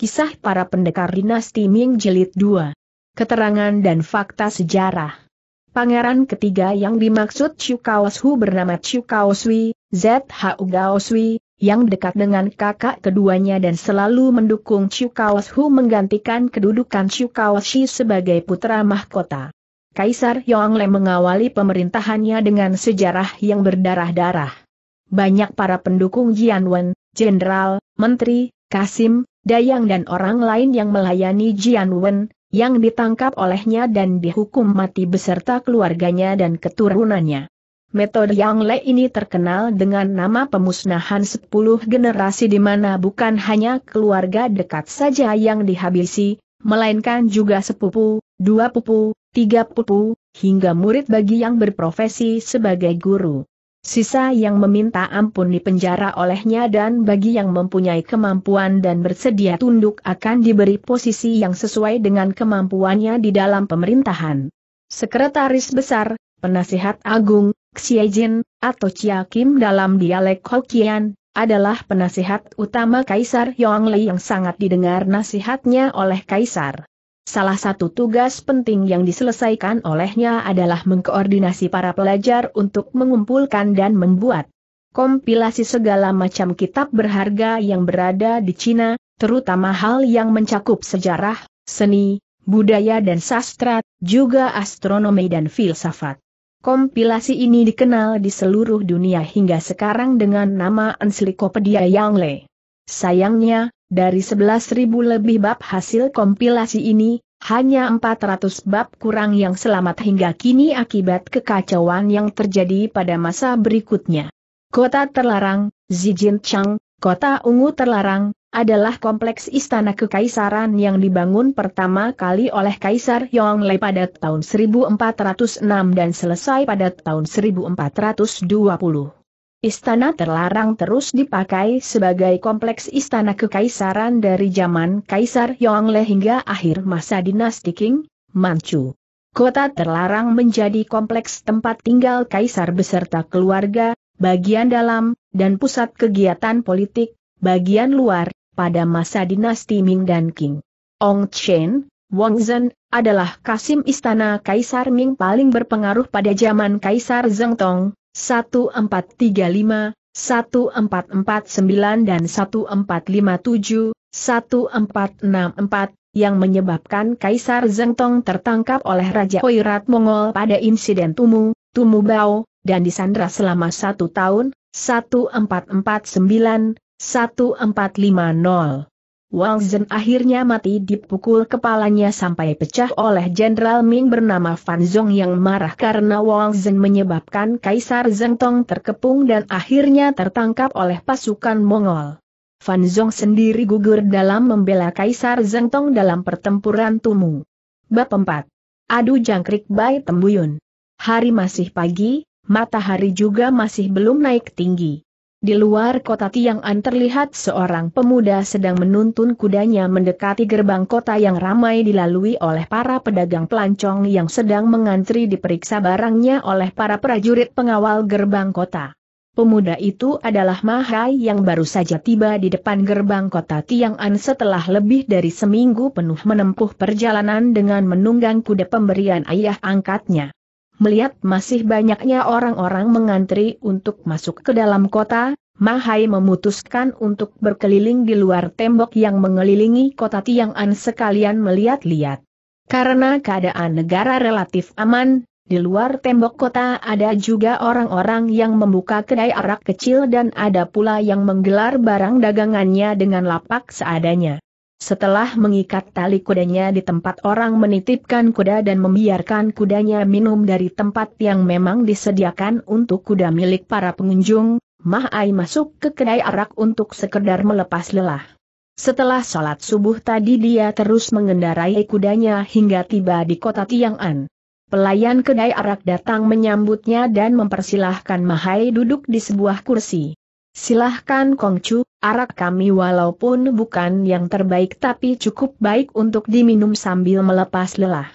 Kisah para pendekar dinasti Ming Jilid 2. Keterangan dan fakta sejarah. Pangeran ketiga yang dimaksud Chu Kaoshu bernama Chu Kaosui, ZHU Gaosui, yang dekat dengan kakak keduanya dan selalu mendukung Chu Kaoshu menggantikan kedudukan Chu Kaoshi sebagai putra mahkota. Kaisar Yongle mengawali pemerintahannya dengan sejarah yang berdarah-darah. Banyak para pendukung Jianwen, jenderal, menteri, Kasim, Dayang dan orang lain yang melayani Jian Wen, yang ditangkap olehnya dan dihukum mati beserta keluarganya dan keturunannya. Metode Yang Le ini terkenal dengan nama pemusnahan 10 generasi di mana bukan hanya keluarga dekat saja yang dihabisi, melainkan juga sepupu, dua pupu, tiga pupu, hingga murid bagi yang berprofesi sebagai guru. Sisa yang meminta ampun dipenjara olehnya dan bagi yang mempunyai kemampuan dan bersedia tunduk akan diberi posisi yang sesuai dengan kemampuannya di dalam pemerintahan. Sekretaris Besar, Penasihat Agung, Xie Jin atau Kim dalam dialek Hokkien, adalah penasihat utama Kaisar Yongli yang sangat didengar nasihatnya oleh Kaisar. Salah satu tugas penting yang diselesaikan olehnya adalah mengkoordinasi para pelajar untuk mengumpulkan dan membuat kompilasi segala macam kitab berharga yang berada di Cina, terutama hal yang mencakup sejarah, seni, budaya dan sastra, juga astronomi dan filsafat. Kompilasi ini dikenal di seluruh dunia hingga sekarang dengan nama Ensiklopedia Yangle. Sayangnya, dari 11.000 lebih bab hasil kompilasi ini, hanya 400 bab kurang yang selamat hingga kini akibat kekacauan yang terjadi pada masa berikutnya. Kota terlarang, Zijin kota ungu terlarang, adalah kompleks istana kekaisaran yang dibangun pertama kali oleh Kaisar Yongle pada tahun 1406 dan selesai pada tahun 1420. Istana terlarang terus dipakai sebagai kompleks istana kekaisaran dari zaman Kaisar Yongle hingga akhir masa dinasti Qing, Manchu. Kota terlarang menjadi kompleks tempat tinggal kaisar beserta keluarga, bagian dalam, dan pusat kegiatan politik, bagian luar, pada masa dinasti Ming dan Qing. Ong Chen, Wang Zhen, adalah kasim istana kaisar Ming paling berpengaruh pada zaman kaisar Zheng 1435, 1449 dan 1457, 1464, yang menyebabkan Kaisar Zengtong tertangkap oleh Raja Oirat Mongol pada insiden Tumu, Tumu Bao, dan disandra selama satu tahun, 1449, 1450. Wang Zhen akhirnya mati dipukul kepalanya sampai pecah oleh Jenderal Ming bernama Fan Zhong yang marah karena Wang Zhen menyebabkan Kaisar Tong terkepung dan akhirnya tertangkap oleh pasukan Mongol. Fan Zhong sendiri gugur dalam membela Kaisar Tong dalam pertempuran Tumu. Bab 4. Adu jangkrik Bai Tembuyun. Hari masih pagi, matahari juga masih belum naik tinggi. Di luar kota Tiang'an terlihat seorang pemuda sedang menuntun kudanya mendekati gerbang kota yang ramai dilalui oleh para pedagang pelancong yang sedang mengantri diperiksa barangnya oleh para prajurit pengawal gerbang kota. Pemuda itu adalah Mahai yang baru saja tiba di depan gerbang kota Tiang'an setelah lebih dari seminggu penuh menempuh perjalanan dengan menunggang kuda pemberian ayah angkatnya melihat masih banyaknya orang-orang mengantri untuk masuk ke dalam kota, Mahai memutuskan untuk berkeliling di luar tembok yang mengelilingi kota Tiang'an sekalian melihat-lihat. Karena keadaan negara relatif aman, di luar tembok kota ada juga orang-orang yang membuka kedai arak kecil dan ada pula yang menggelar barang dagangannya dengan lapak seadanya. Setelah mengikat tali kudanya di tempat orang menitipkan kuda dan membiarkan kudanya minum dari tempat yang memang disediakan untuk kuda milik para pengunjung, Mah Ai masuk ke kedai arak untuk sekedar melepas lelah. Setelah sholat subuh tadi dia terus mengendarai kudanya hingga tiba di kota Tiang'an. Pelayan kedai arak datang menyambutnya dan mempersilahkan Mahai duduk di sebuah kursi. Silahkan Kongcu, Arak kami walaupun bukan yang terbaik tapi cukup baik untuk diminum sambil melepas lelah.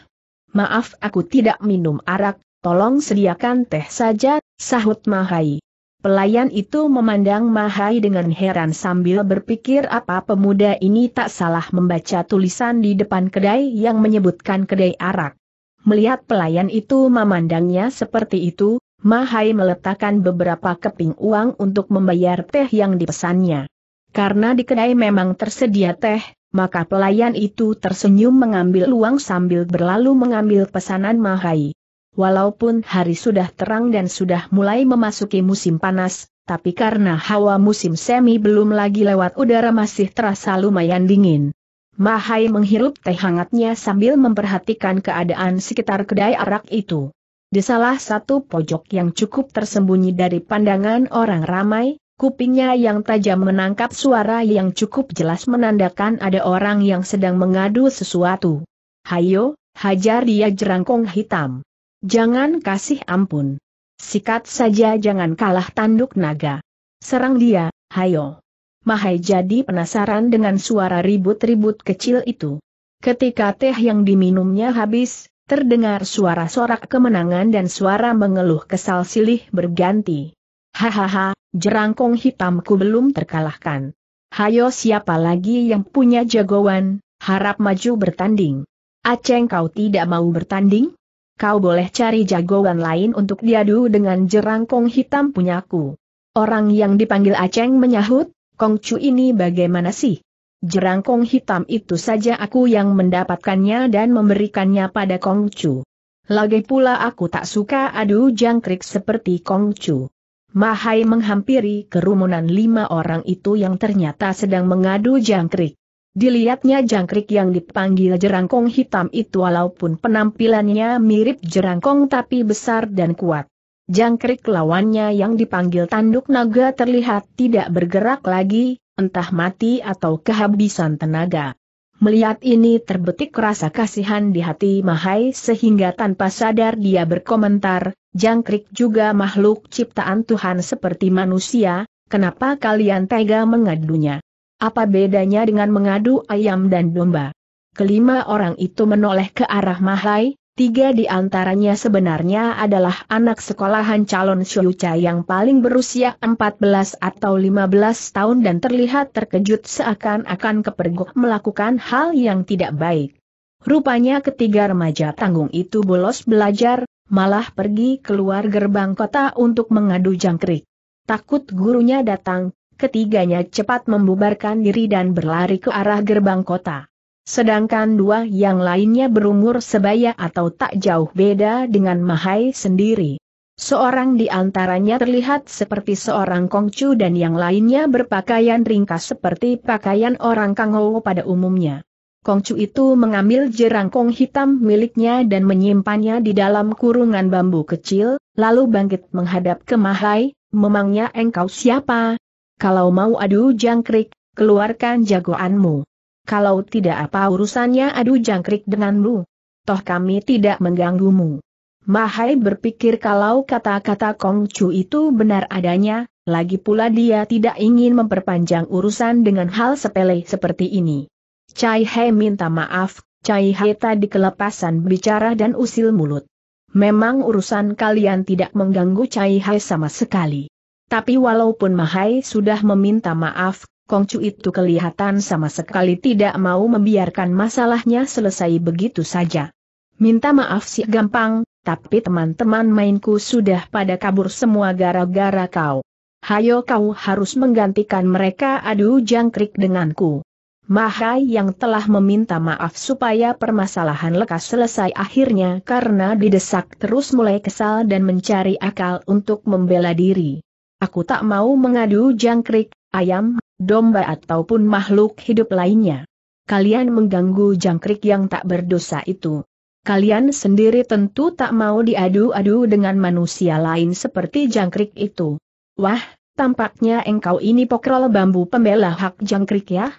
Maaf aku tidak minum arak, tolong sediakan teh saja, sahut Mahai. Pelayan itu memandang Mahai dengan heran sambil berpikir apa pemuda ini tak salah membaca tulisan di depan kedai yang menyebutkan kedai arak. Melihat pelayan itu memandangnya seperti itu, Mahai meletakkan beberapa keping uang untuk membayar teh yang dipesannya. Karena di kedai memang tersedia teh, maka pelayan itu tersenyum mengambil uang sambil berlalu mengambil pesanan Mahai. Walaupun hari sudah terang dan sudah mulai memasuki musim panas, tapi karena hawa musim semi belum lagi lewat udara masih terasa lumayan dingin. Mahai menghirup teh hangatnya sambil memperhatikan keadaan sekitar kedai arak itu. Di salah satu pojok yang cukup tersembunyi dari pandangan orang ramai, Kupingnya yang tajam menangkap suara yang cukup jelas menandakan ada orang yang sedang mengadu sesuatu. Hayo, hajar dia jerangkong hitam. Jangan kasih ampun. Sikat saja jangan kalah tanduk naga. Serang dia, hayo. Mahai jadi penasaran dengan suara ribut-ribut kecil itu. Ketika teh yang diminumnya habis, terdengar suara sorak kemenangan dan suara mengeluh kesal silih berganti. Hahaha, jerangkong hitamku belum terkalahkan. Hayo siapa lagi yang punya jagoan, harap maju bertanding. Aceng kau tidak mau bertanding? Kau boleh cari jagoan lain untuk diadu dengan jerangkong hitam punyaku. Orang yang dipanggil Aceng menyahut, Kongcu ini bagaimana sih? Jerangkong hitam itu saja aku yang mendapatkannya dan memberikannya pada Kongcu. Lagi pula aku tak suka adu jangkrik seperti Kongcu. Mahai menghampiri kerumunan lima orang itu yang ternyata sedang mengadu jangkrik. Dilihatnya jangkrik yang dipanggil jerangkong hitam itu walaupun penampilannya mirip jerangkong tapi besar dan kuat. Jangkrik lawannya yang dipanggil tanduk naga terlihat tidak bergerak lagi, entah mati atau kehabisan tenaga. Melihat ini terbetik rasa kasihan di hati Mahai sehingga tanpa sadar dia berkomentar, jangkrik juga makhluk ciptaan Tuhan seperti manusia, kenapa kalian tega mengadunya? Apa bedanya dengan mengadu ayam dan domba? Kelima orang itu menoleh ke arah Mahai, Tiga di antaranya sebenarnya adalah anak sekolahan calon Syuuca yang paling berusia 14 atau 15 tahun dan terlihat terkejut seakan-akan kepergok melakukan hal yang tidak baik. Rupanya ketiga remaja tanggung itu bolos belajar, malah pergi keluar gerbang kota untuk mengadu jangkrik. Takut gurunya datang, ketiganya cepat membubarkan diri dan berlari ke arah gerbang kota. Sedangkan dua yang lainnya berumur sebaya atau tak jauh beda dengan Mahai sendiri. Seorang di antaranya terlihat seperti seorang kongcu dan yang lainnya berpakaian ringkas seperti pakaian orang Kangho pada umumnya. Kongcu itu mengambil jerangkong hitam miliknya dan menyimpannya di dalam kurungan bambu kecil, lalu bangkit menghadap ke Mahai, memangnya engkau siapa? Kalau mau adu jangkrik, keluarkan jagoanmu kalau tidak apa urusannya adu jangkrik denganmu. Toh kami tidak mengganggumu. Mahai berpikir kalau kata-kata Kong Chu itu benar adanya, lagi pula dia tidak ingin memperpanjang urusan dengan hal sepele seperti ini. Cai He minta maaf, Cai He tadi kelepasan bicara dan usil mulut. Memang urusan kalian tidak mengganggu Cai He sama sekali. Tapi walaupun Mahai sudah meminta maaf, Kongcu itu kelihatan sama sekali tidak mau membiarkan masalahnya selesai begitu saja. Minta maaf sih gampang, tapi teman-teman mainku sudah pada kabur semua gara-gara kau. Hayo kau harus menggantikan mereka adu jangkrik denganku. Mahai yang telah meminta maaf supaya permasalahan lekas selesai akhirnya karena didesak terus mulai kesal dan mencari akal untuk membela diri. Aku tak mau mengadu jangkrik, ayam, domba ataupun makhluk hidup lainnya. Kalian mengganggu jangkrik yang tak berdosa itu. Kalian sendiri tentu tak mau diadu-adu dengan manusia lain seperti jangkrik itu. Wah, tampaknya engkau ini pokrol bambu pembela hak jangkrik ya?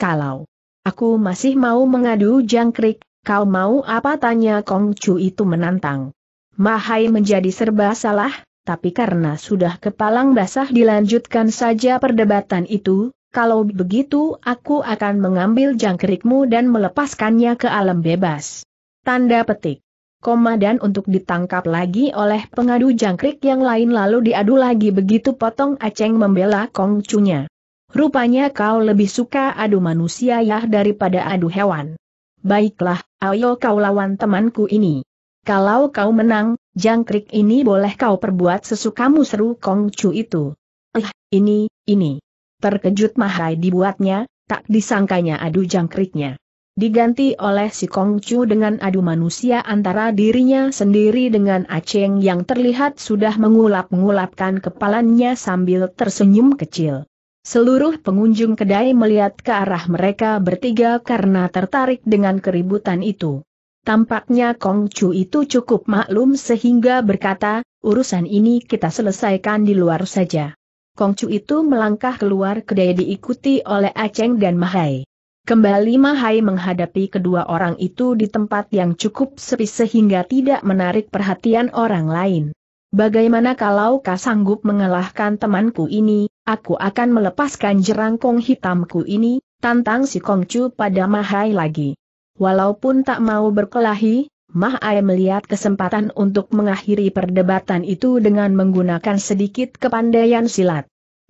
Kalau aku masih mau mengadu jangkrik, kau mau apa tanya Kongcu itu menantang. Mahai menjadi serba salah, tapi karena sudah kepalang basah dilanjutkan saja perdebatan itu, kalau begitu aku akan mengambil jangkrikmu dan melepaskannya ke alam bebas. Tanda petik. dan untuk ditangkap lagi oleh pengadu jangkrik yang lain lalu diadu lagi begitu potong aceng membela kongcunya. Rupanya kau lebih suka adu manusia ya daripada adu hewan. Baiklah, ayo kau lawan temanku ini. Kalau kau menang, jangkrik ini boleh kau perbuat sesukamu seru Kong Chu itu. Eh, ini, ini. Terkejut Mahai dibuatnya, tak disangkanya adu jangkriknya. Diganti oleh si Kong Chu dengan adu manusia antara dirinya sendiri dengan Aceng yang terlihat sudah mengulap-ngulapkan kepalanya sambil tersenyum kecil. Seluruh pengunjung kedai melihat ke arah mereka bertiga karena tertarik dengan keributan itu. Tampaknya Kong Chu itu cukup maklum sehingga berkata, urusan ini kita selesaikan di luar saja. Kong Chu itu melangkah keluar kedai diikuti oleh Aceng dan Mahai. Kembali Mahai menghadapi kedua orang itu di tempat yang cukup sepi sehingga tidak menarik perhatian orang lain. Bagaimana kalau kau sanggup mengalahkan temanku ini, aku akan melepaskan jerangkong hitamku ini, tantang si Kongcu pada Mahai lagi. Walaupun tak mau berkelahi, Mah Ai melihat kesempatan untuk mengakhiri perdebatan itu dengan menggunakan sedikit kepandaian silat.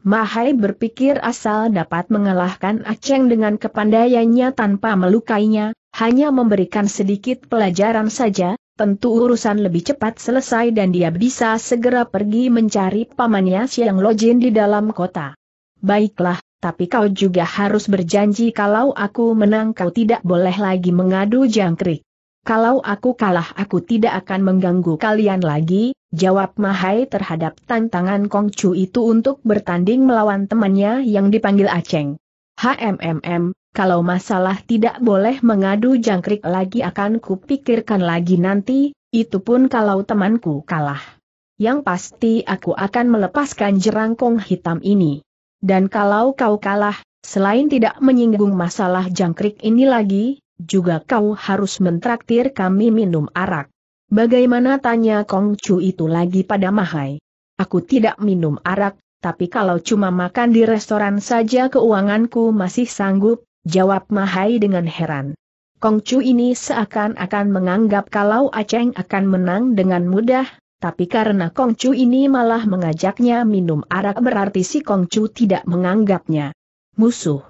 Mahai berpikir asal dapat mengalahkan Aceng dengan kepandaiannya tanpa melukainya, hanya memberikan sedikit pelajaran saja, tentu urusan lebih cepat selesai dan dia bisa segera pergi mencari pamannya Siang Lojin di dalam kota. Baiklah, tapi kau juga harus berjanji kalau aku menang kau tidak boleh lagi mengadu jangkrik. Kalau aku kalah aku tidak akan mengganggu kalian lagi, jawab Mahai terhadap tantangan Kongcu itu untuk bertanding melawan temannya yang dipanggil Aceng. HMMM, kalau masalah tidak boleh mengadu jangkrik lagi akan kupikirkan lagi nanti, itu pun kalau temanku kalah. Yang pasti aku akan melepaskan jerangkong hitam ini dan kalau kau kalah, selain tidak menyinggung masalah jangkrik ini lagi, juga kau harus mentraktir kami minum arak. Bagaimana tanya Kong itu lagi pada Mahai? Aku tidak minum arak, tapi kalau cuma makan di restoran saja keuanganku masih sanggup, jawab Mahai dengan heran. Kongcu ini seakan-akan menganggap kalau Aceng akan menang dengan mudah, tapi karena Kongcu ini malah mengajaknya minum arak berarti si Kongcu tidak menganggapnya musuh.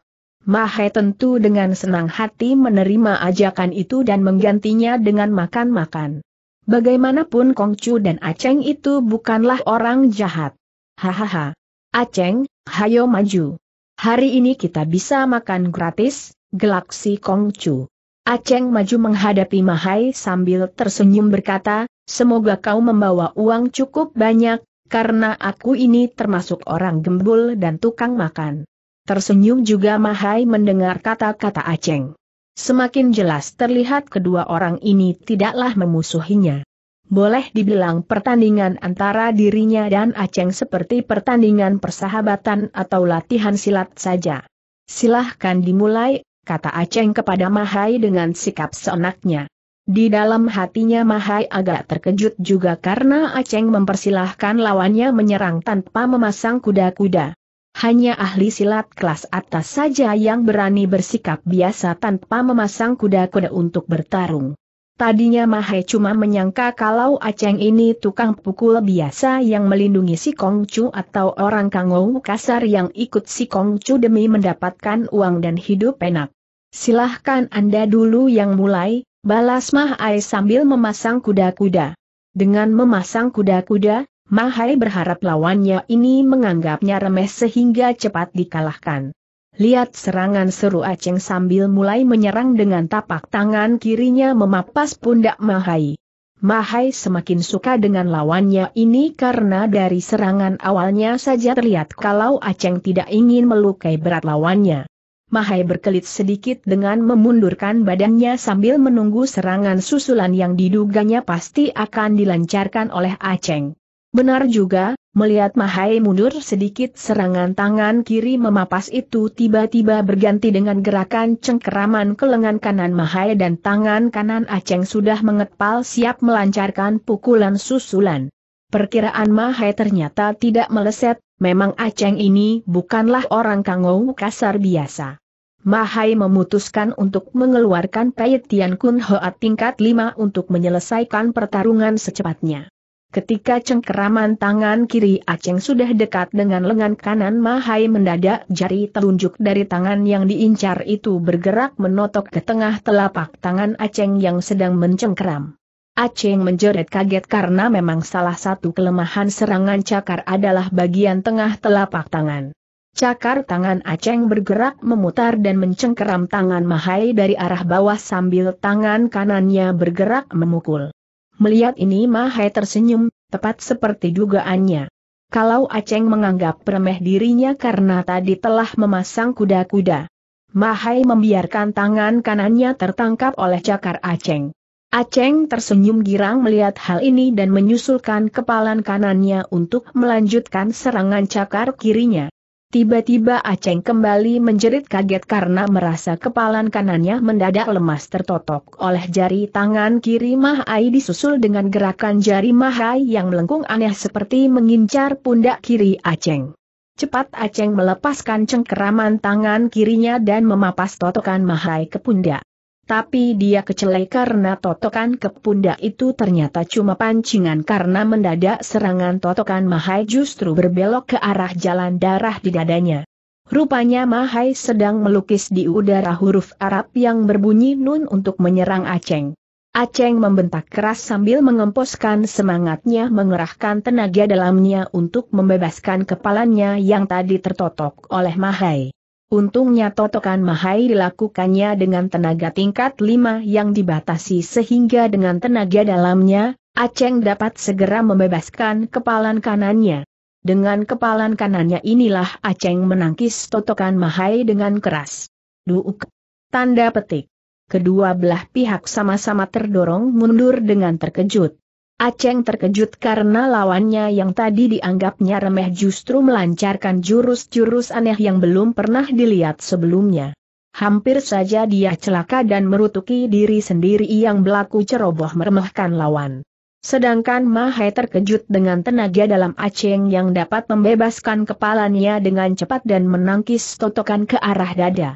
Mahe tentu dengan senang hati menerima ajakan itu dan menggantinya dengan makan-makan. Bagaimanapun Kongcu dan Aceng itu bukanlah orang jahat. Hahaha. Aceng, hayo maju. Hari ini kita bisa makan gratis, galaksi Kongcu. Aceng maju menghadapi Mahai sambil tersenyum berkata, Semoga kau membawa uang cukup banyak, karena aku ini termasuk orang gembul dan tukang makan. Tersenyum juga Mahai mendengar kata-kata Aceng. Semakin jelas terlihat kedua orang ini tidaklah memusuhinya. Boleh dibilang pertandingan antara dirinya dan Aceng seperti pertandingan persahabatan atau latihan silat saja. Silahkan dimulai, kata Aceng kepada Mahai dengan sikap seenaknya. Di dalam hatinya Mahai agak terkejut juga karena Aceng mempersilahkan lawannya menyerang tanpa memasang kuda-kuda. Hanya ahli silat kelas atas saja yang berani bersikap biasa tanpa memasang kuda-kuda untuk bertarung. Tadinya Mahai cuma menyangka kalau Aceng ini tukang pukul biasa yang melindungi si Kongcu atau orang kangou kasar yang ikut si Kongcu demi mendapatkan uang dan hidup enak. Silahkan Anda dulu yang mulai, Balas Mahai sambil memasang kuda-kuda. Dengan memasang kuda-kuda, Mahai berharap lawannya ini menganggapnya remeh sehingga cepat dikalahkan. Lihat serangan seru Aceng sambil mulai menyerang dengan tapak tangan kirinya memapas pundak Mahai. Mahai semakin suka dengan lawannya ini karena dari serangan awalnya saja terlihat kalau Aceng tidak ingin melukai berat lawannya. Mahai berkelit sedikit dengan memundurkan badannya sambil menunggu serangan susulan yang diduganya pasti akan dilancarkan oleh Aceng. Benar juga, melihat Mahai mundur sedikit serangan tangan kiri memapas itu tiba-tiba berganti dengan gerakan cengkeraman ke lengan kanan Mahai dan tangan kanan Aceng sudah mengepal siap melancarkan pukulan susulan. Perkiraan Mahai ternyata tidak meleset, memang Aceng ini bukanlah orang kangau kasar biasa. Mahai memutuskan untuk mengeluarkan Pei Tian Kun Hoa tingkat 5 untuk menyelesaikan pertarungan secepatnya. Ketika cengkeraman tangan kiri Aceng sudah dekat dengan lengan kanan Mahai mendadak jari telunjuk dari tangan yang diincar itu bergerak menotok ke tengah telapak tangan Aceng yang sedang mencengkeram. Aceng menjerit kaget karena memang salah satu kelemahan serangan cakar adalah bagian tengah telapak tangan. Cakar tangan Aceng bergerak memutar dan mencengkeram tangan Mahai dari arah bawah sambil tangan kanannya bergerak memukul. Melihat ini Mahai tersenyum, tepat seperti dugaannya. Kalau Aceng menganggap remeh dirinya karena tadi telah memasang kuda-kuda. Mahai membiarkan tangan kanannya tertangkap oleh cakar Aceng. Aceng tersenyum girang melihat hal ini dan menyusulkan kepalan kanannya untuk melanjutkan serangan cakar kirinya. Tiba-tiba Aceng kembali menjerit kaget karena merasa kepalan kanannya mendadak lemas tertotok oleh jari tangan kiri Mahai disusul dengan gerakan jari Mahai yang melengkung aneh seperti mengincar pundak kiri Aceng. Cepat Aceng melepaskan cengkeraman tangan kirinya dan memapas totokan Mahai ke pundak. Tapi dia kecelai karena totokan ke pundak itu ternyata cuma pancingan karena mendadak serangan totokan Mahai justru berbelok ke arah jalan darah di dadanya. Rupanya Mahai sedang melukis di udara huruf Arab yang berbunyi nun untuk menyerang Aceng. Aceng membentak keras sambil mengemposkan semangatnya mengerahkan tenaga dalamnya untuk membebaskan kepalanya yang tadi tertotok oleh Mahai. Untungnya totokan Mahai dilakukannya dengan tenaga tingkat 5 yang dibatasi sehingga dengan tenaga dalamnya, Aceng dapat segera membebaskan kepalan kanannya. Dengan kepalan kanannya inilah Aceng menangkis totokan Mahai dengan keras. Duuk. Tanda petik. Kedua belah pihak sama-sama terdorong mundur dengan terkejut. Aceng terkejut karena lawannya yang tadi dianggapnya remeh justru melancarkan jurus-jurus aneh yang belum pernah dilihat sebelumnya. Hampir saja dia celaka dan merutuki diri sendiri yang berlaku ceroboh meremehkan lawan. Sedangkan Mahai terkejut dengan tenaga dalam Aceng yang dapat membebaskan kepalanya dengan cepat dan menangkis totokan ke arah dada.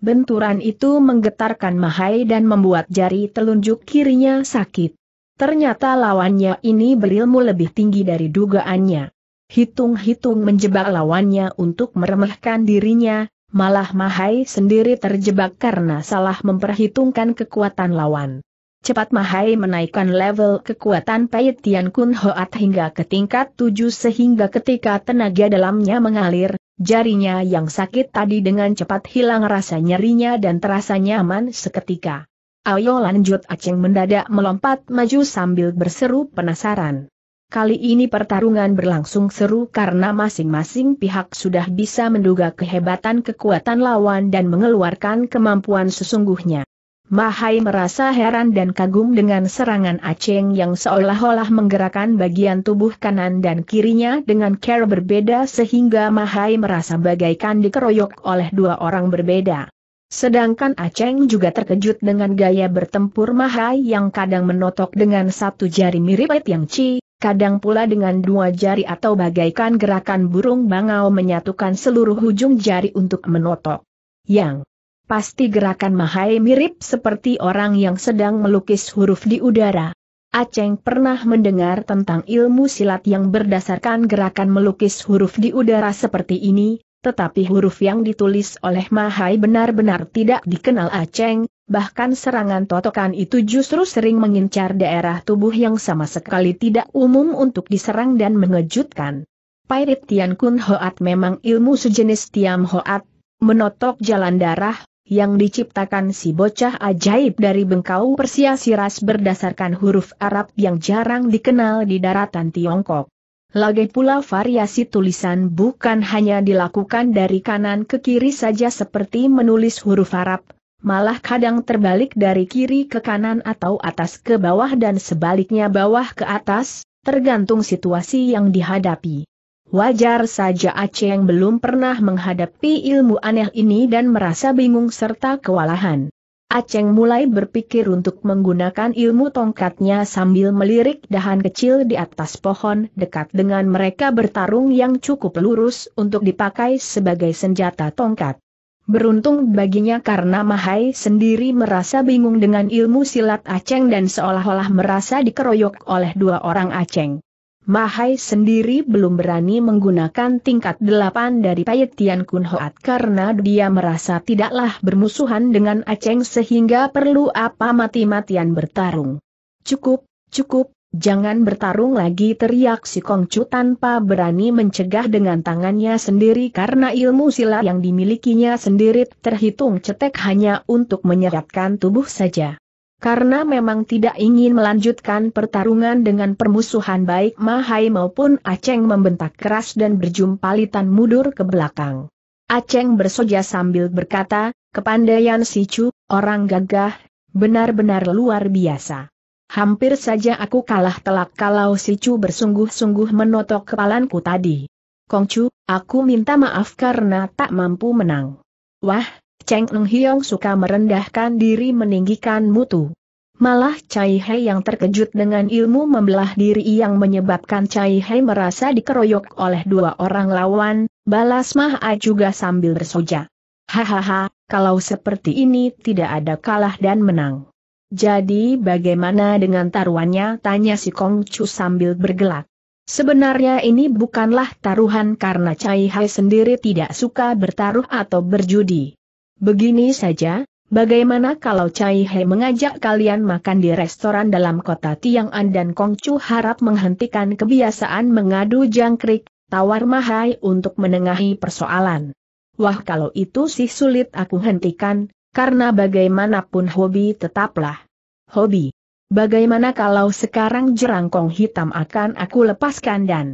Benturan itu menggetarkan Mahai dan membuat jari telunjuk kirinya sakit. Ternyata lawannya ini berilmu lebih tinggi dari dugaannya. Hitung-hitung menjebak lawannya untuk meremehkan dirinya, malah Mahai sendiri terjebak karena salah memperhitungkan kekuatan lawan. Cepat Mahai menaikkan level kekuatan Pei Tian Kun Hoat hingga ke tingkat 7 sehingga ketika tenaga dalamnya mengalir, jarinya yang sakit tadi dengan cepat hilang rasa nyerinya dan terasa nyaman seketika. Ayo lanjut Aceng mendadak melompat maju sambil berseru penasaran. Kali ini pertarungan berlangsung seru karena masing-masing pihak sudah bisa menduga kehebatan kekuatan lawan dan mengeluarkan kemampuan sesungguhnya. Mahai merasa heran dan kagum dengan serangan Aceng yang seolah-olah menggerakkan bagian tubuh kanan dan kirinya dengan cara berbeda sehingga Mahai merasa bagaikan dikeroyok oleh dua orang berbeda. Sedangkan Aceng juga terkejut dengan gaya bertempur Mahai yang kadang menotok dengan satu jari mirip yang Chi, kadang pula dengan dua jari atau bagaikan gerakan burung bangau menyatukan seluruh ujung jari untuk menotok. Yang pasti gerakan Mahai mirip seperti orang yang sedang melukis huruf di udara. Aceng pernah mendengar tentang ilmu silat yang berdasarkan gerakan melukis huruf di udara seperti ini, tetapi huruf yang ditulis oleh Mahai benar-benar tidak dikenal Aceng, bahkan serangan totokan itu justru sering mengincar daerah tubuh yang sama sekali tidak umum untuk diserang dan mengejutkan. Pairit Tian Kun Hoat memang ilmu sejenis Tiam Hoat, menotok jalan darah, yang diciptakan si bocah ajaib dari bengkau Persia Siras berdasarkan huruf Arab yang jarang dikenal di daratan Tiongkok. Lagi pula variasi tulisan bukan hanya dilakukan dari kanan ke kiri saja seperti menulis huruf Arab, malah kadang terbalik dari kiri ke kanan atau atas ke bawah dan sebaliknya bawah ke atas, tergantung situasi yang dihadapi. Wajar saja Aceh yang belum pernah menghadapi ilmu aneh ini dan merasa bingung serta kewalahan. Aceng mulai berpikir untuk menggunakan ilmu tongkatnya sambil melirik dahan kecil di atas pohon dekat dengan mereka bertarung yang cukup lurus untuk dipakai sebagai senjata tongkat. Beruntung baginya karena Mahai sendiri merasa bingung dengan ilmu silat Aceng dan seolah-olah merasa dikeroyok oleh dua orang Aceng. Mahai sendiri belum berani menggunakan tingkat delapan dari Payetian Kun Hoat karena dia merasa tidaklah bermusuhan dengan Aceng sehingga perlu apa mati-matian bertarung. Cukup, cukup, jangan bertarung lagi teriak si Kongcu tanpa berani mencegah dengan tangannya sendiri karena ilmu silat yang dimilikinya sendiri terhitung cetek hanya untuk menyeratkan tubuh saja karena memang tidak ingin melanjutkan pertarungan dengan permusuhan baik Mahai maupun Aceng membentak keras dan berjumpalitan mundur ke belakang. Aceng bersoja sambil berkata, kepandaian si Chu, orang gagah, benar-benar luar biasa. Hampir saja aku kalah telak kalau si Chu bersungguh-sungguh menotok kepalanku tadi. Kongcu, aku minta maaf karena tak mampu menang. Wah, Cheng Eng Hiong suka merendahkan diri meninggikan mutu. Malah Cai Hei yang terkejut dengan ilmu membelah diri yang menyebabkan Cai Hei merasa dikeroyok oleh dua orang lawan, balas Mah A juga sambil bersoja. Hahaha, kalau seperti ini tidak ada kalah dan menang. Jadi bagaimana dengan taruhannya? Tanya si Kong Chu sambil bergelak. Sebenarnya ini bukanlah taruhan karena Cai Hai sendiri tidak suka bertaruh atau berjudi. Begini saja, bagaimana kalau Cai He mengajak kalian makan di restoran dalam kota Tiang An dan Kongcu harap menghentikan kebiasaan mengadu jangkrik, tawar Mahai untuk menengahi persoalan. Wah kalau itu sih sulit aku hentikan, karena bagaimanapun hobi tetaplah. Hobi. Bagaimana kalau sekarang jerangkong hitam akan aku lepaskan dan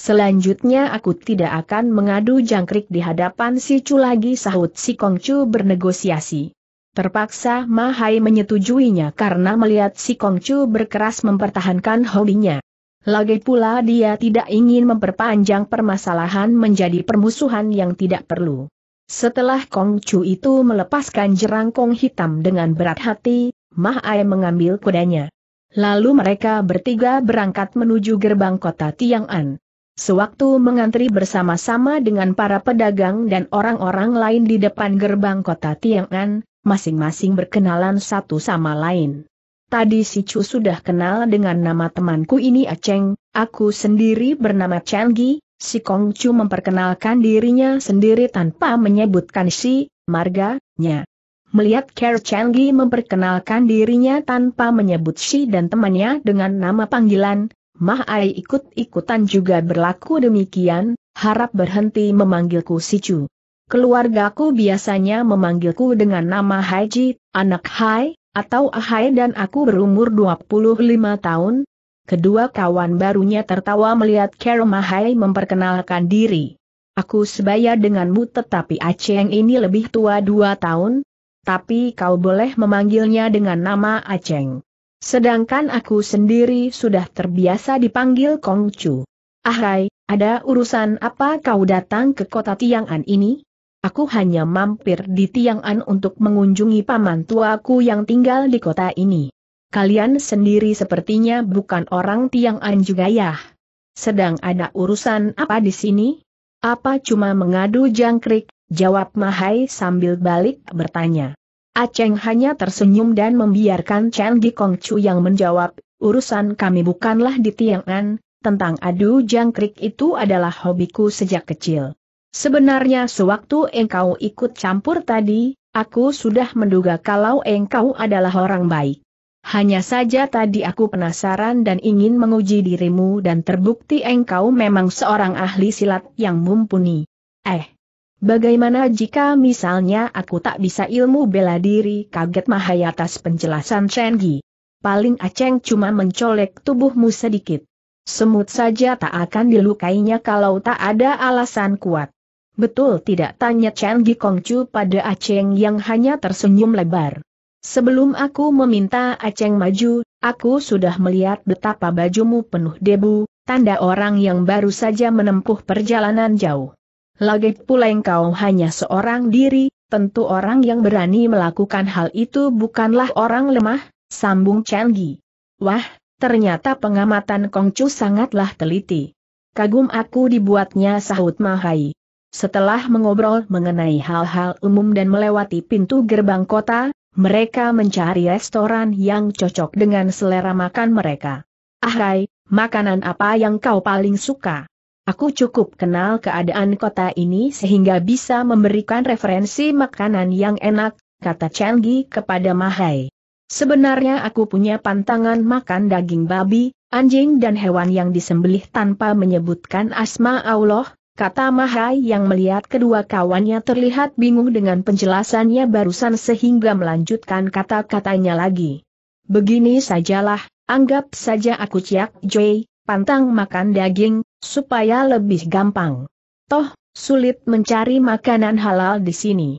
Selanjutnya aku tidak akan mengadu jangkrik di hadapan si Chu lagi sahut si Kong Chu bernegosiasi. Terpaksa Mahai menyetujuinya karena melihat si Kong Chu berkeras mempertahankan hobinya. Lagi pula dia tidak ingin memperpanjang permasalahan menjadi permusuhan yang tidak perlu. Setelah Kong Chu itu melepaskan jerangkong hitam dengan berat hati, Mahai mengambil kudanya. Lalu mereka bertiga berangkat menuju gerbang kota Tiang'an. Sewaktu mengantri bersama-sama dengan para pedagang dan orang-orang lain di depan gerbang kota Tiang'an, masing-masing berkenalan satu sama lain. Tadi si Chu sudah kenal dengan nama temanku ini Aceng, aku sendiri bernama Changi. si Kong Chu memperkenalkan dirinya sendiri tanpa menyebutkan si, marga, nya. Melihat Ker Changi memperkenalkan dirinya tanpa menyebut si dan temannya dengan nama panggilan, Mah Ai ikut-ikutan juga berlaku demikian, harap berhenti memanggilku si Sicu. Keluargaku biasanya memanggilku dengan nama Haji, anak Hai, atau Ahai dan aku berumur 25 tahun. Kedua kawan barunya tertawa melihat Carol Mahai memperkenalkan diri. Aku sebaya denganmu tetapi Aceng ini lebih tua dua tahun, tapi kau boleh memanggilnya dengan nama Aceng. Sedangkan aku sendiri sudah terbiasa dipanggil Kongcu. Ahai, ada urusan apa kau datang ke kota Tiang'an ini? Aku hanya mampir di Tiang'an untuk mengunjungi paman tuaku yang tinggal di kota ini. Kalian sendiri sepertinya bukan orang Tiang'an juga ya. Sedang ada urusan apa di sini? Apa cuma mengadu jangkrik? Jawab Mahai sambil balik bertanya. Aceng hanya tersenyum dan membiarkan Chen Di Chu yang menjawab, urusan kami bukanlah di Tiangan, tentang adu jangkrik itu adalah hobiku sejak kecil. Sebenarnya sewaktu engkau ikut campur tadi, aku sudah menduga kalau engkau adalah orang baik. Hanya saja tadi aku penasaran dan ingin menguji dirimu dan terbukti engkau memang seorang ahli silat yang mumpuni. Eh, Bagaimana jika misalnya aku tak bisa ilmu bela diri kaget mahaya atas penjelasan Cenggi. Paling Aceng cuma mencolek tubuhmu sedikit. Semut saja tak akan dilukainya kalau tak ada alasan kuat. Betul tidak tanya Cenggi Kongcu pada Aceng yang hanya tersenyum lebar. Sebelum aku meminta Aceng maju, aku sudah melihat betapa bajumu penuh debu, tanda orang yang baru saja menempuh perjalanan jauh. Lagi pula engkau hanya seorang diri, tentu orang yang berani melakukan hal itu bukanlah orang lemah, sambung Chenggi. Wah, ternyata pengamatan Kongcu sangatlah teliti. Kagum aku dibuatnya sahut Mahai. Setelah mengobrol mengenai hal-hal umum dan melewati pintu gerbang kota, mereka mencari restoran yang cocok dengan selera makan mereka. Ahai, makanan apa yang kau paling suka? Aku cukup kenal keadaan kota ini sehingga bisa memberikan referensi makanan yang enak, kata Changi kepada Mahai. Sebenarnya aku punya pantangan makan daging babi, anjing dan hewan yang disembelih tanpa menyebutkan asma Allah, kata Mahai yang melihat kedua kawannya terlihat bingung dengan penjelasannya barusan sehingga melanjutkan kata-katanya lagi. Begini sajalah, anggap saja aku Ciak Joy, pantang makan daging, supaya lebih gampang. Toh, sulit mencari makanan halal di sini.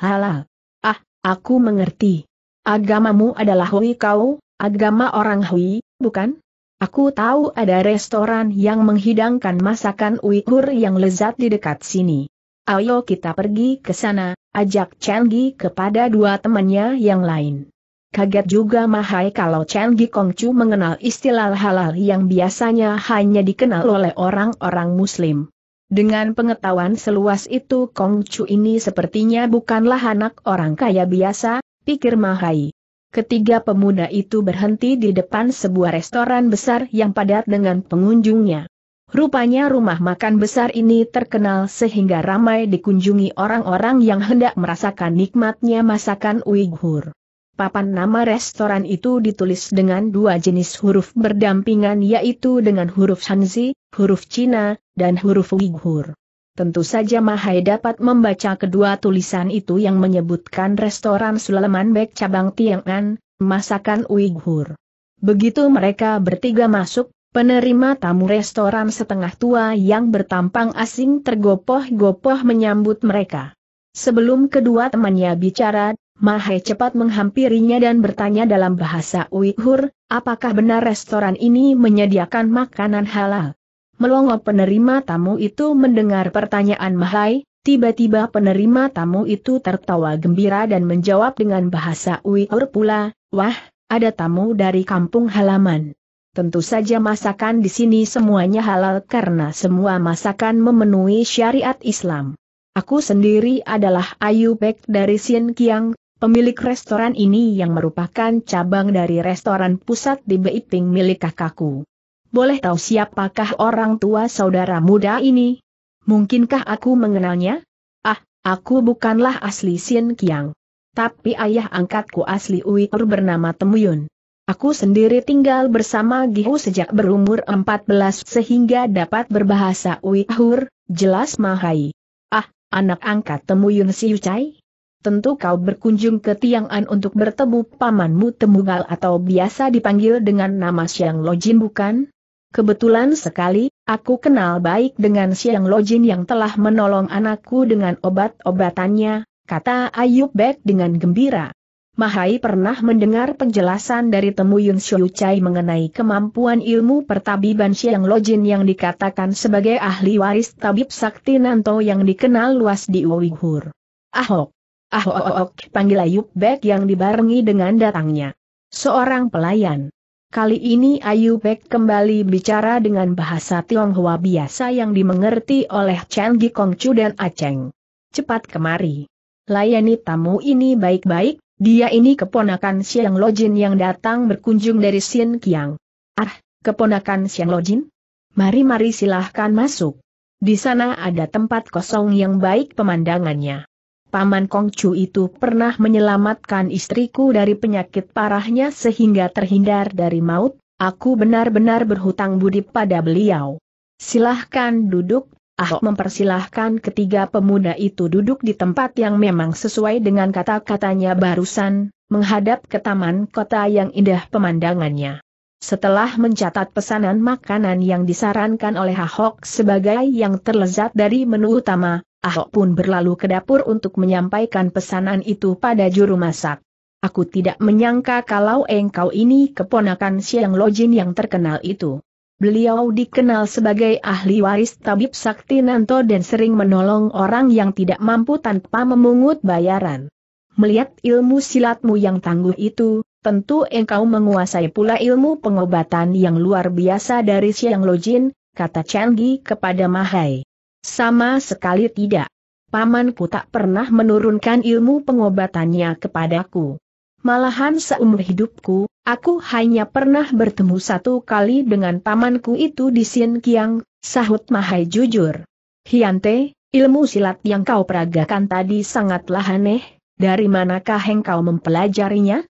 Halal. Ah, aku mengerti. Agamamu adalah Hui kau, agama orang Hui, bukan? Aku tahu ada restoran yang menghidangkan masakan Uighur yang lezat di dekat sini. Ayo kita pergi ke sana, ajak Changi kepada dua temannya yang lain. Kaget juga Mahai kalau Chen Gikongcu mengenal istilah halal yang biasanya hanya dikenal oleh orang-orang muslim. Dengan pengetahuan seluas itu Kongcu ini sepertinya bukanlah anak orang kaya biasa, pikir Mahai. Ketiga pemuda itu berhenti di depan sebuah restoran besar yang padat dengan pengunjungnya. Rupanya rumah makan besar ini terkenal sehingga ramai dikunjungi orang-orang yang hendak merasakan nikmatnya masakan Uighur. Papan nama restoran itu ditulis dengan dua jenis huruf berdampingan yaitu dengan huruf Hanzi, huruf Cina, dan huruf Uighur. Tentu saja Mahai dapat membaca kedua tulisan itu yang menyebutkan restoran Sulaiman Bek cabang Tiang'an, masakan Uighur. Begitu mereka bertiga masuk, Penerima tamu restoran setengah tua yang bertampang asing tergopoh-gopoh menyambut mereka. Sebelum kedua temannya bicara, Mahe cepat menghampirinya dan bertanya dalam bahasa Uighur, apakah benar restoran ini menyediakan makanan halal? Melongo penerima tamu itu mendengar pertanyaan Mahai, tiba-tiba penerima tamu itu tertawa gembira dan menjawab dengan bahasa Uighur pula, wah, ada tamu dari kampung halaman. Tentu saja masakan di sini semuanya halal karena semua masakan memenuhi syariat Islam. Aku sendiri adalah Ayubek dari Sien Kiang, Pemilik restoran ini yang merupakan cabang dari restoran pusat di Beiting milik kakakku. Boleh tahu siapakah orang tua saudara muda ini? Mungkinkah aku mengenalnya? Ah, aku bukanlah asli Xin Kiang. Tapi ayah angkatku asli Uighur bernama Temuyun. Aku sendiri tinggal bersama Gihu sejak berumur 14 sehingga dapat berbahasa Uighur, jelas Mahai. Ah, anak angkat Temuyun si Siucai? tentu kau berkunjung ke Tiang'an untuk bertemu pamanmu Temugal atau biasa dipanggil dengan nama Siang Lojin bukan? Kebetulan sekali, aku kenal baik dengan Siang Lojin yang telah menolong anakku dengan obat-obatannya, kata Ayub Bek dengan gembira. Mahai pernah mendengar penjelasan dari Temuyun Shou Chai mengenai kemampuan ilmu pertabiban Siang Lojin yang dikatakan sebagai ahli waris tabib sakti Nanto yang dikenal luas di Wuhur. Ahok Ah, oh, oh, oh, panggil Ayub Bek yang dibarengi dengan datangnya. Seorang pelayan. Kali ini Ayub Bek kembali bicara dengan bahasa Tionghoa biasa yang dimengerti oleh Chen Gikongcu dan Aceng. Cepat kemari. Layani tamu ini baik-baik, dia ini keponakan Xiang Lojin yang datang berkunjung dari Xin Kiang. Ah, keponakan Xiang Lojin? Mari-mari silahkan masuk. Di sana ada tempat kosong yang baik pemandangannya. Paman Kongcu itu pernah menyelamatkan istriku dari penyakit parahnya sehingga terhindar dari maut, aku benar-benar berhutang budi pada beliau. Silahkan duduk, Ahok mempersilahkan ketiga pemuda itu duduk di tempat yang memang sesuai dengan kata-katanya barusan, menghadap ke taman kota yang indah pemandangannya. Setelah mencatat pesanan makanan yang disarankan oleh Ahok sebagai yang terlezat dari menu utama, Ahok pun berlalu ke dapur untuk menyampaikan pesanan itu pada juru masak. Aku tidak menyangka kalau engkau ini keponakan Siang Lojin yang terkenal itu. Beliau dikenal sebagai ahli waris tabib sakti Nanto dan sering menolong orang yang tidak mampu tanpa memungut bayaran. Melihat ilmu silatmu yang tangguh itu, tentu engkau menguasai pula ilmu pengobatan yang luar biasa dari Siang Lojin, kata Changi kepada Mahai. Sama sekali tidak. Pamanku tak pernah menurunkan ilmu pengobatannya kepadaku. Malahan seumur hidupku, aku hanya pernah bertemu satu kali dengan pamanku itu di Sin Kiang, sahut Mahai jujur. Hiante, ilmu silat yang kau peragakan tadi sangatlah aneh, dari manakah engkau mempelajarinya?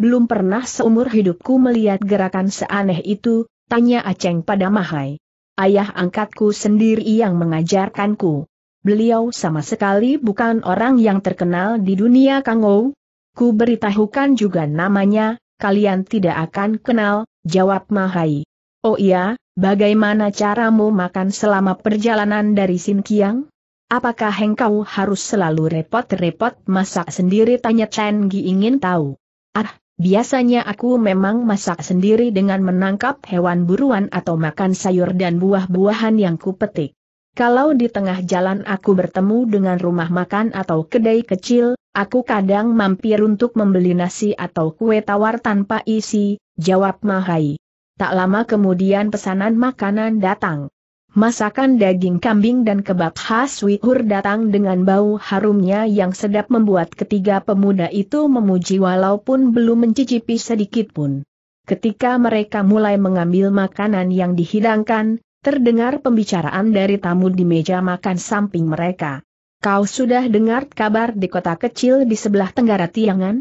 Belum pernah seumur hidupku melihat gerakan seaneh itu, tanya Aceng pada Mahai ayah angkatku sendiri yang mengajarkanku. Beliau sama sekali bukan orang yang terkenal di dunia Kangou. Ku beritahukan juga namanya, kalian tidak akan kenal, jawab Mahai. Oh iya, bagaimana caramu makan selama perjalanan dari Sinkiang? Apakah engkau harus selalu repot-repot masak sendiri tanya Chen Gi ingin tahu. Ah, Biasanya aku memang masak sendiri dengan menangkap hewan buruan atau makan sayur dan buah-buahan yang kupetik. Kalau di tengah jalan aku bertemu dengan rumah makan atau kedai kecil, aku kadang mampir untuk membeli nasi atau kue tawar tanpa isi, jawab Mahai. Tak lama kemudian pesanan makanan datang. Masakan daging kambing dan kebab khas Wihur datang dengan bau harumnya yang sedap membuat ketiga pemuda itu memuji walaupun belum mencicipi sedikit pun. Ketika mereka mulai mengambil makanan yang dihidangkan, terdengar pembicaraan dari tamu di meja makan samping mereka. Kau sudah dengar kabar di kota kecil di sebelah tenggara Tiangan?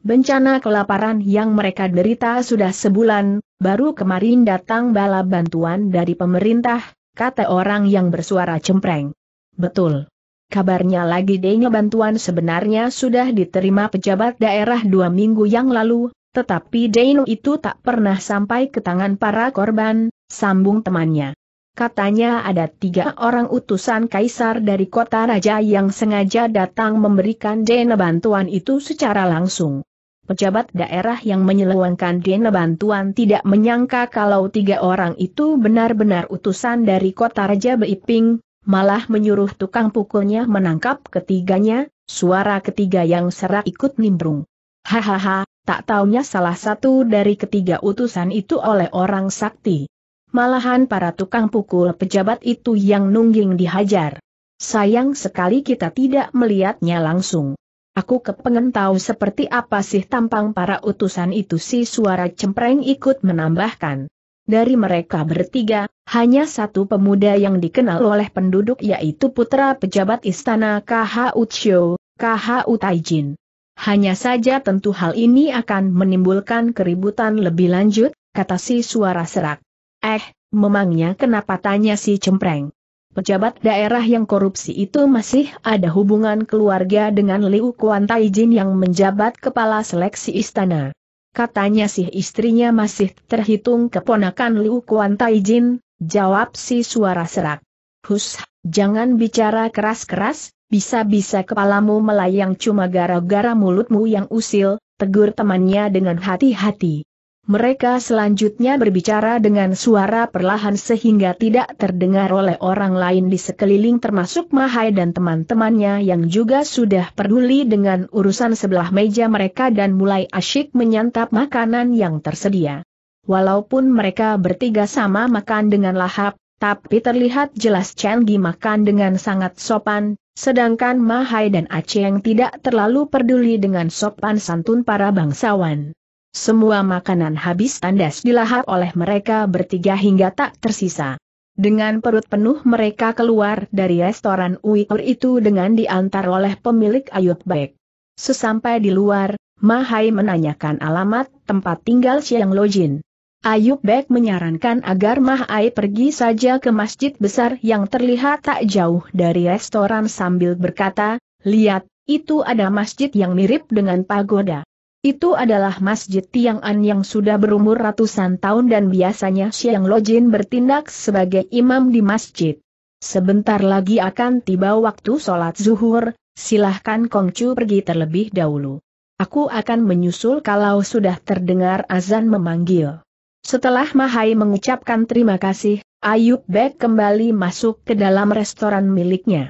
Bencana kelaparan yang mereka derita sudah sebulan, baru kemarin datang bala bantuan dari pemerintah, kata orang yang bersuara cempreng. Betul. Kabarnya lagi Denya bantuan sebenarnya sudah diterima pejabat daerah dua minggu yang lalu, tetapi Deno itu tak pernah sampai ke tangan para korban, sambung temannya. Katanya ada tiga orang utusan kaisar dari kota raja yang sengaja datang memberikan Deno bantuan itu secara langsung pejabat daerah yang menyeluangkan dana bantuan tidak menyangka kalau tiga orang itu benar-benar utusan dari kota Raja Beiping, malah menyuruh tukang pukulnya menangkap ketiganya, suara ketiga yang serak ikut nimbrung. Hahaha, tak taunya salah satu dari ketiga utusan itu oleh orang sakti. Malahan para tukang pukul pejabat itu yang nungging dihajar. Sayang sekali kita tidak melihatnya langsung. Aku kepengen tahu seperti apa sih tampang para utusan itu si suara cempreng ikut menambahkan. Dari mereka bertiga, hanya satu pemuda yang dikenal oleh penduduk yaitu putra pejabat istana KH Utsyo, KH Utaijin. Hanya saja tentu hal ini akan menimbulkan keributan lebih lanjut, kata si suara serak. Eh, memangnya kenapa tanya si cempreng? Pejabat daerah yang korupsi itu masih ada hubungan keluarga dengan Liu Kuan Taijin yang menjabat kepala seleksi istana. Katanya sih istrinya masih terhitung keponakan Liu Kuan Taijin, jawab si suara serak. Hus, jangan bicara keras-keras, bisa-bisa kepalamu melayang cuma gara-gara mulutmu yang usil, tegur temannya dengan hati-hati. Mereka selanjutnya berbicara dengan suara perlahan sehingga tidak terdengar oleh orang lain di sekeliling termasuk Mahai dan teman-temannya yang juga sudah peduli dengan urusan sebelah meja mereka dan mulai asyik menyantap makanan yang tersedia. Walaupun mereka bertiga sama makan dengan lahap, tapi terlihat jelas Chenggi makan dengan sangat sopan, sedangkan Mahai dan Aceh yang tidak terlalu peduli dengan sopan santun para bangsawan. Semua makanan habis tandas dilahap oleh mereka bertiga hingga tak tersisa. Dengan perut penuh mereka keluar dari restoran Uyghur itu dengan diantar oleh pemilik Ayub Baik. Sesampai di luar, Mahai menanyakan alamat tempat tinggal Siang Lojin. Ayub Bek menyarankan agar Mahai pergi saja ke masjid besar yang terlihat tak jauh dari restoran sambil berkata, lihat, itu ada masjid yang mirip dengan pagoda. Itu adalah Masjid Tiang'an yang sudah berumur ratusan tahun dan biasanya Xiang Lojin bertindak sebagai imam di masjid. Sebentar lagi akan tiba waktu sholat zuhur, silahkan Kongcu pergi terlebih dahulu. Aku akan menyusul kalau sudah terdengar azan memanggil. Setelah Mahai mengucapkan terima kasih, Ayub Bek kembali masuk ke dalam restoran miliknya.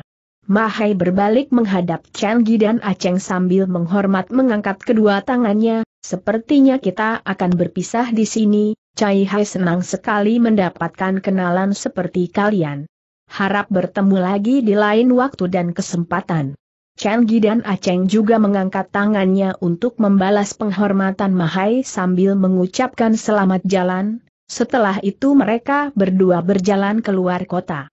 Mahai berbalik menghadap Changi dan Aceng sambil menghormat mengangkat kedua tangannya, sepertinya kita akan berpisah di sini, Cai Hai senang sekali mendapatkan kenalan seperti kalian. Harap bertemu lagi di lain waktu dan kesempatan. Changi dan Aceng juga mengangkat tangannya untuk membalas penghormatan Mahai sambil mengucapkan selamat jalan, setelah itu mereka berdua berjalan keluar kota.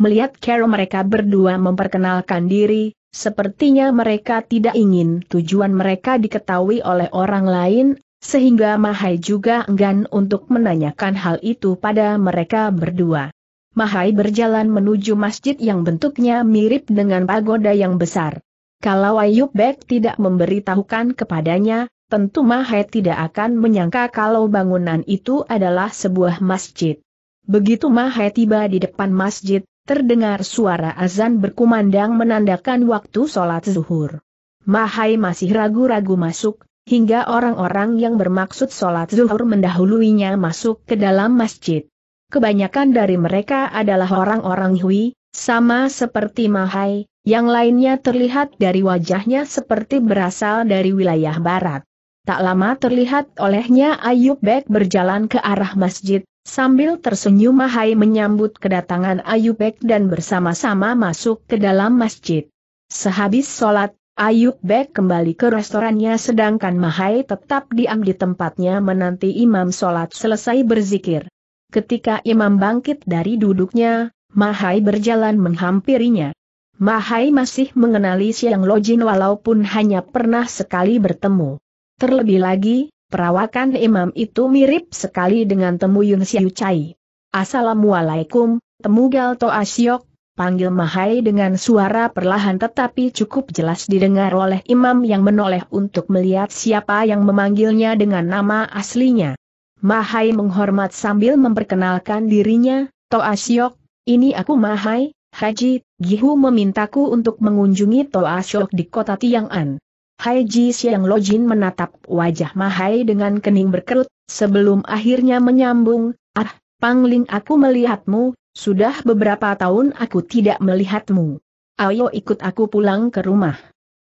Melihat Carol mereka berdua memperkenalkan diri, sepertinya mereka tidak ingin tujuan mereka diketahui oleh orang lain, sehingga Mahai juga enggan untuk menanyakan hal itu pada mereka berdua. Mahai berjalan menuju masjid yang bentuknya mirip dengan pagoda yang besar. Kalau Ayub Bek tidak memberitahukan kepadanya, tentu Mahai tidak akan menyangka kalau bangunan itu adalah sebuah masjid. Begitu Mahai tiba di depan masjid, Terdengar suara azan berkumandang menandakan waktu sholat zuhur. Mahai masih ragu-ragu masuk, hingga orang-orang yang bermaksud sholat zuhur mendahuluinya masuk ke dalam masjid. Kebanyakan dari mereka adalah orang-orang Hui, sama seperti Mahai, yang lainnya terlihat dari wajahnya seperti berasal dari wilayah barat. Tak lama terlihat olehnya Ayub Bek berjalan ke arah masjid, Sambil tersenyum Mahai menyambut kedatangan Ayubek dan bersama-sama masuk ke dalam masjid. Sehabis sholat, Ayub Bek kembali ke restorannya sedangkan Mahai tetap diam di tempatnya menanti imam sholat selesai berzikir. Ketika imam bangkit dari duduknya, Mahai berjalan menghampirinya. Mahai masih mengenali Siang Lojin walaupun hanya pernah sekali bertemu. Terlebih lagi, Perawakan imam itu mirip sekali dengan temu Yun Siu Chai. Assalamualaikum, Gal Toa Siok, panggil Mahai dengan suara perlahan tetapi cukup jelas didengar oleh imam yang menoleh untuk melihat siapa yang memanggilnya dengan nama aslinya. Mahai menghormat sambil memperkenalkan dirinya, Toa Siok, ini aku Mahai, Haji, Gihu memintaku untuk mengunjungi Toa Siok di kota Tiang'an. Hai Ji Siang Lojin menatap wajah Mahai dengan kening berkerut, sebelum akhirnya menyambung, Ah, Pangling aku melihatmu, sudah beberapa tahun aku tidak melihatmu. Ayo ikut aku pulang ke rumah.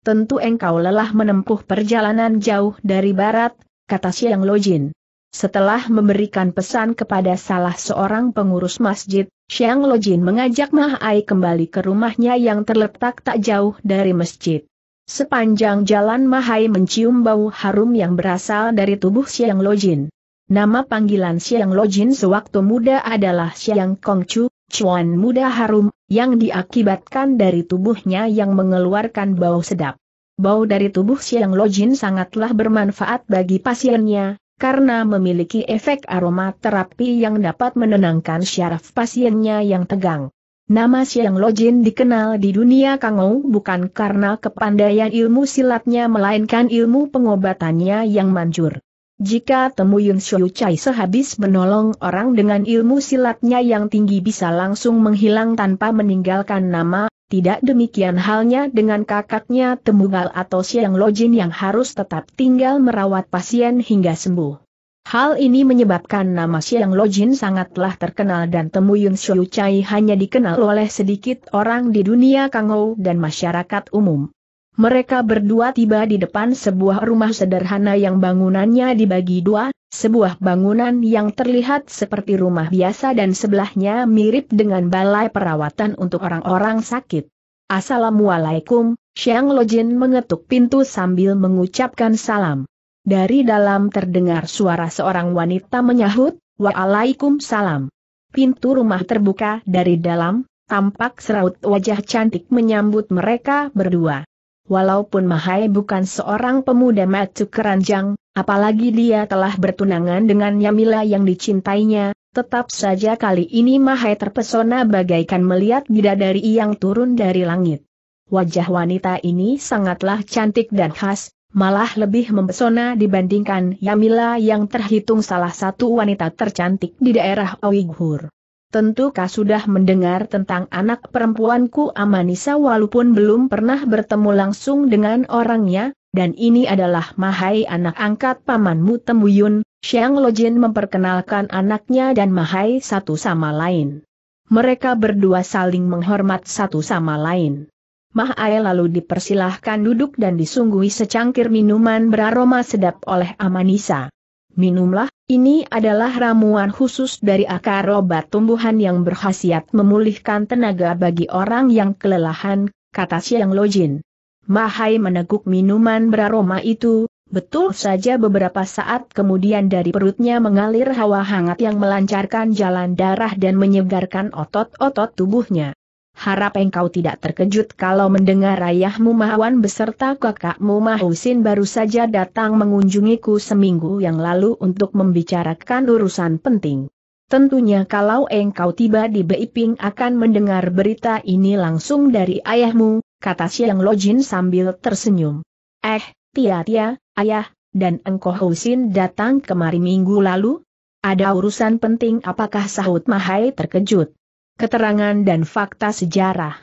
Tentu engkau lelah menempuh perjalanan jauh dari barat, kata Siang Lojin. Setelah memberikan pesan kepada salah seorang pengurus masjid, siang Lojin mengajak Mahai kembali ke rumahnya yang terletak tak jauh dari masjid. Sepanjang jalan Mahai mencium bau harum yang berasal dari tubuh Siang Lojin. Nama panggilan Siang Lojin sewaktu muda adalah Siang Kongcu, cuan muda harum, yang diakibatkan dari tubuhnya yang mengeluarkan bau sedap. Bau dari tubuh Siang Lojin sangatlah bermanfaat bagi pasiennya, karena memiliki efek aroma terapi yang dapat menenangkan syaraf pasiennya yang tegang. Nama Xiang Lojin dikenal di dunia Kangou bukan karena kepandaian ilmu silatnya melainkan ilmu pengobatannya yang manjur. Jika Temu Yun Shou Chai sehabis menolong orang dengan ilmu silatnya yang tinggi bisa langsung menghilang tanpa meninggalkan nama, tidak demikian halnya dengan kakaknya Temugal atau Xiang Lojin yang harus tetap tinggal merawat pasien hingga sembuh. Hal ini menyebabkan nama Xiang Lojin sangatlah terkenal dan Temuyun Shou Chai hanya dikenal oleh sedikit orang di dunia Kangou dan masyarakat umum. Mereka berdua tiba di depan sebuah rumah sederhana yang bangunannya dibagi dua, sebuah bangunan yang terlihat seperti rumah biasa dan sebelahnya mirip dengan balai perawatan untuk orang-orang sakit. Assalamualaikum, Xiang Lojin mengetuk pintu sambil mengucapkan salam. Dari dalam terdengar suara seorang wanita menyahut, Waalaikum salam. Pintu rumah terbuka dari dalam, tampak seraut wajah cantik menyambut mereka berdua. Walaupun Mahai bukan seorang pemuda macu keranjang, apalagi dia telah bertunangan dengan Yamila yang dicintainya, tetap saja kali ini Mahai terpesona bagaikan melihat bidadari yang turun dari langit. Wajah wanita ini sangatlah cantik dan khas, malah lebih mempesona dibandingkan Yamila yang terhitung salah satu wanita tercantik di daerah Uyghur. Tentu kau sudah mendengar tentang anak perempuanku Amanisa walaupun belum pernah bertemu langsung dengan orangnya, dan ini adalah Mahai anak angkat pamanmu Temuyun, Xiang Lojin memperkenalkan anaknya dan Mahai satu sama lain. Mereka berdua saling menghormat satu sama lain. Mahae lalu dipersilahkan duduk dan disunggui secangkir minuman beraroma sedap oleh Amanisa. Minumlah, ini adalah ramuan khusus dari akar obat tumbuhan yang berkhasiat memulihkan tenaga bagi orang yang kelelahan, kata Siang Lojin. Mahai meneguk minuman beraroma itu, betul saja beberapa saat kemudian dari perutnya mengalir hawa hangat yang melancarkan jalan darah dan menyegarkan otot-otot tubuhnya. Harap engkau tidak terkejut kalau mendengar ayahmu Mahwan beserta kakakmu Mahusin baru saja datang mengunjungiku seminggu yang lalu untuk membicarakan urusan penting. Tentunya kalau engkau tiba di Beiping akan mendengar berita ini langsung dari ayahmu, kata siang Lojin sambil tersenyum. Eh, Tia Tia, ayah, dan engkau Husin datang kemari minggu lalu? Ada urusan penting apakah sahut Mahai terkejut? keterangan dan fakta sejarah.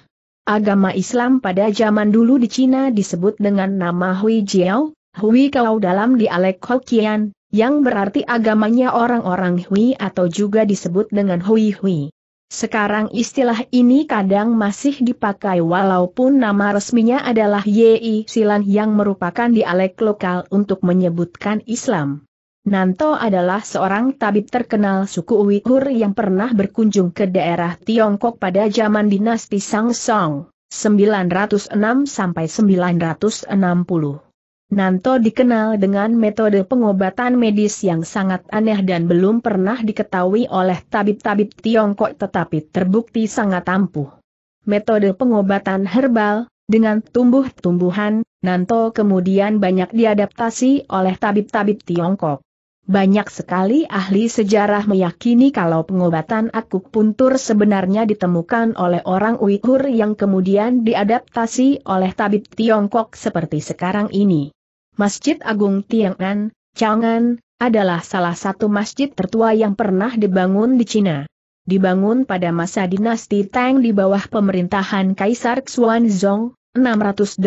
Agama Islam pada zaman dulu di Cina disebut dengan nama Hui Jiao, Hui Kau dalam dialek Hokkien, yang berarti agamanya orang-orang Hui atau juga disebut dengan Hui Hui. Sekarang istilah ini kadang masih dipakai walaupun nama resminya adalah Yi Silan yang merupakan dialek lokal untuk menyebutkan Islam. Nanto adalah seorang tabib terkenal suku Uighur yang pernah berkunjung ke daerah Tiongkok pada zaman dinasti Sang Song, 906 960. Nanto dikenal dengan metode pengobatan medis yang sangat aneh dan belum pernah diketahui oleh tabib-tabib Tiongkok tetapi terbukti sangat ampuh. Metode pengobatan herbal, dengan tumbuh-tumbuhan, Nanto kemudian banyak diadaptasi oleh tabib-tabib Tiongkok. Banyak sekali ahli sejarah meyakini kalau pengobatan akuk sebenarnya ditemukan oleh orang Uighur yang kemudian diadaptasi oleh tabib Tiongkok seperti sekarang ini. Masjid Agung Tiangan, Chang'an, adalah salah satu masjid tertua yang pernah dibangun di Cina. Dibangun pada masa dinasti Tang di bawah pemerintahan Kaisar Xuanzong, 685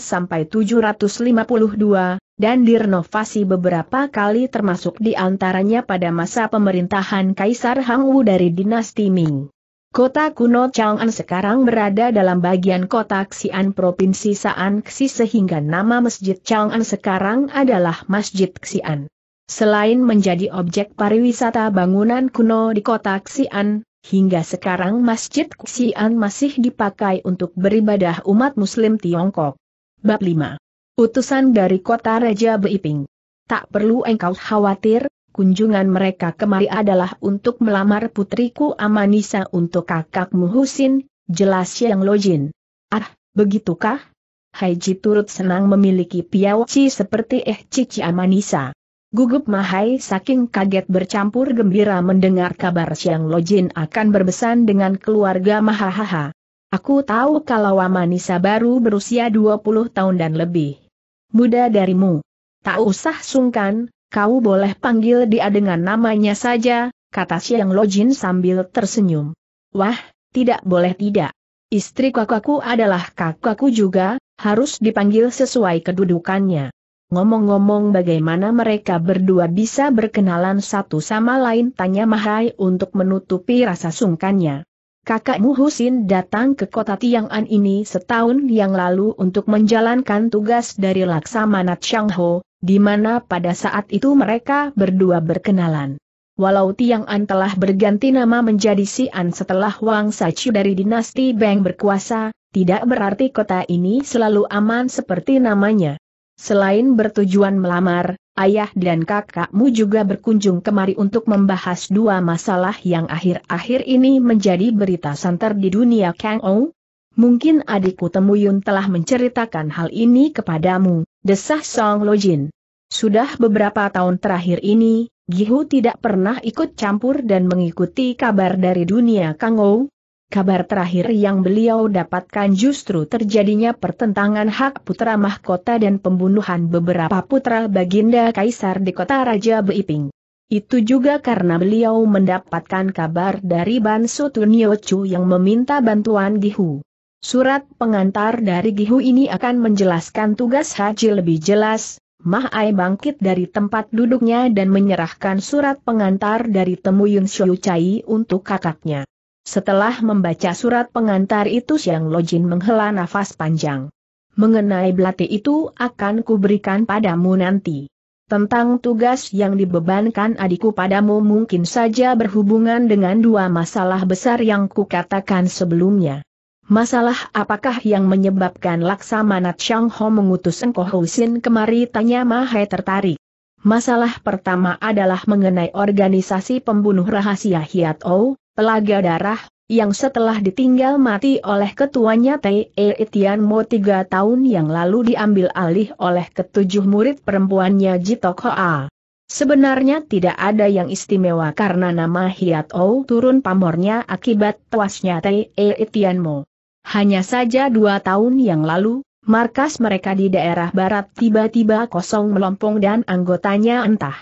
sampai 752, dan direnovasi beberapa kali termasuk di antaranya pada masa pemerintahan Kaisar Hangwu dari dinasti Ming. Kota kuno Chang'an sekarang berada dalam bagian kota Xi'an Provinsi Sa'an Xi sehingga nama Masjid Chang'an sekarang adalah Masjid Xi'an. Selain menjadi objek pariwisata bangunan kuno di kota Xi'an, hingga sekarang Masjid Xi'an masih dipakai untuk beribadah umat muslim Tiongkok. Bab 5. Utusan dari kota Raja Beiping. Tak perlu engkau khawatir, kunjungan mereka kemari adalah untuk melamar putriku Amanisa untuk kakakmu Husin, jelas Yang Lojin. Ah, begitukah? Haiji turut senang memiliki piawci seperti Eh Cici Amanisa. Gugup Mahai saking kaget bercampur gembira mendengar kabar Siang Lojin akan berbesan dengan keluarga Mahahaha. Aku tahu kalau Wamanisa baru berusia 20 tahun dan lebih. Muda darimu. Tak usah sungkan, kau boleh panggil dia dengan namanya saja, kata Siang Lojin sambil tersenyum. Wah, tidak boleh tidak. Istri kakakku adalah kakakku juga, harus dipanggil sesuai kedudukannya. Ngomong-ngomong bagaimana mereka berdua bisa berkenalan satu sama lain tanya Mahai untuk menutupi rasa sungkannya. Kakakmu Husin datang ke kota Tiang'an ini setahun yang lalu untuk menjalankan tugas dari Laksamana Changho, di mana pada saat itu mereka berdua berkenalan. Walau Tiang'an telah berganti nama menjadi Si'an setelah Wang Sachi dari dinasti Beng berkuasa, tidak berarti kota ini selalu aman seperti namanya. Selain bertujuan melamar, ayah dan kakakmu juga berkunjung kemari untuk membahas dua masalah yang akhir-akhir ini menjadi berita santer di dunia Kang Ou. Mungkin adikku Temuyun telah menceritakan hal ini kepadamu, desah Song Lojin. Sudah beberapa tahun terakhir ini, Gihu tidak pernah ikut campur dan mengikuti kabar dari dunia Kang Ou, Kabar terakhir yang beliau dapatkan justru terjadinya pertentangan hak putra mahkota dan pembunuhan beberapa putra baginda kaisar di kota Raja Beiping. Itu juga karena beliau mendapatkan kabar dari Bansu Tuniochu yang meminta bantuan Gihu. Surat pengantar dari Gihu ini akan menjelaskan tugas haji lebih jelas, Mahai bangkit dari tempat duduknya dan menyerahkan surat pengantar dari Temuyun Shouchai untuk kakaknya. Setelah membaca surat pengantar itu Siang Lojin menghela nafas panjang. Mengenai belati itu akan kuberikan padamu nanti. Tentang tugas yang dibebankan adikku padamu mungkin saja berhubungan dengan dua masalah besar yang kukatakan sebelumnya. Masalah apakah yang menyebabkan Laksamana Chang Ho mengutus Engko Husin kemari tanya Mahe tertarik. Masalah pertama adalah mengenai organisasi pembunuh rahasia Hiat O, pelaga darah, yang setelah ditinggal mati oleh ketuanya Tei e. Tian Mo tiga tahun yang lalu diambil alih oleh ketujuh murid perempuannya Jitok Hoa. Sebenarnya tidak ada yang istimewa karena nama Hiat O turun pamornya akibat tuasnya Tei e. Tian Mo. Hanya saja dua tahun yang lalu, markas mereka di daerah barat tiba-tiba kosong melompong dan anggotanya entah.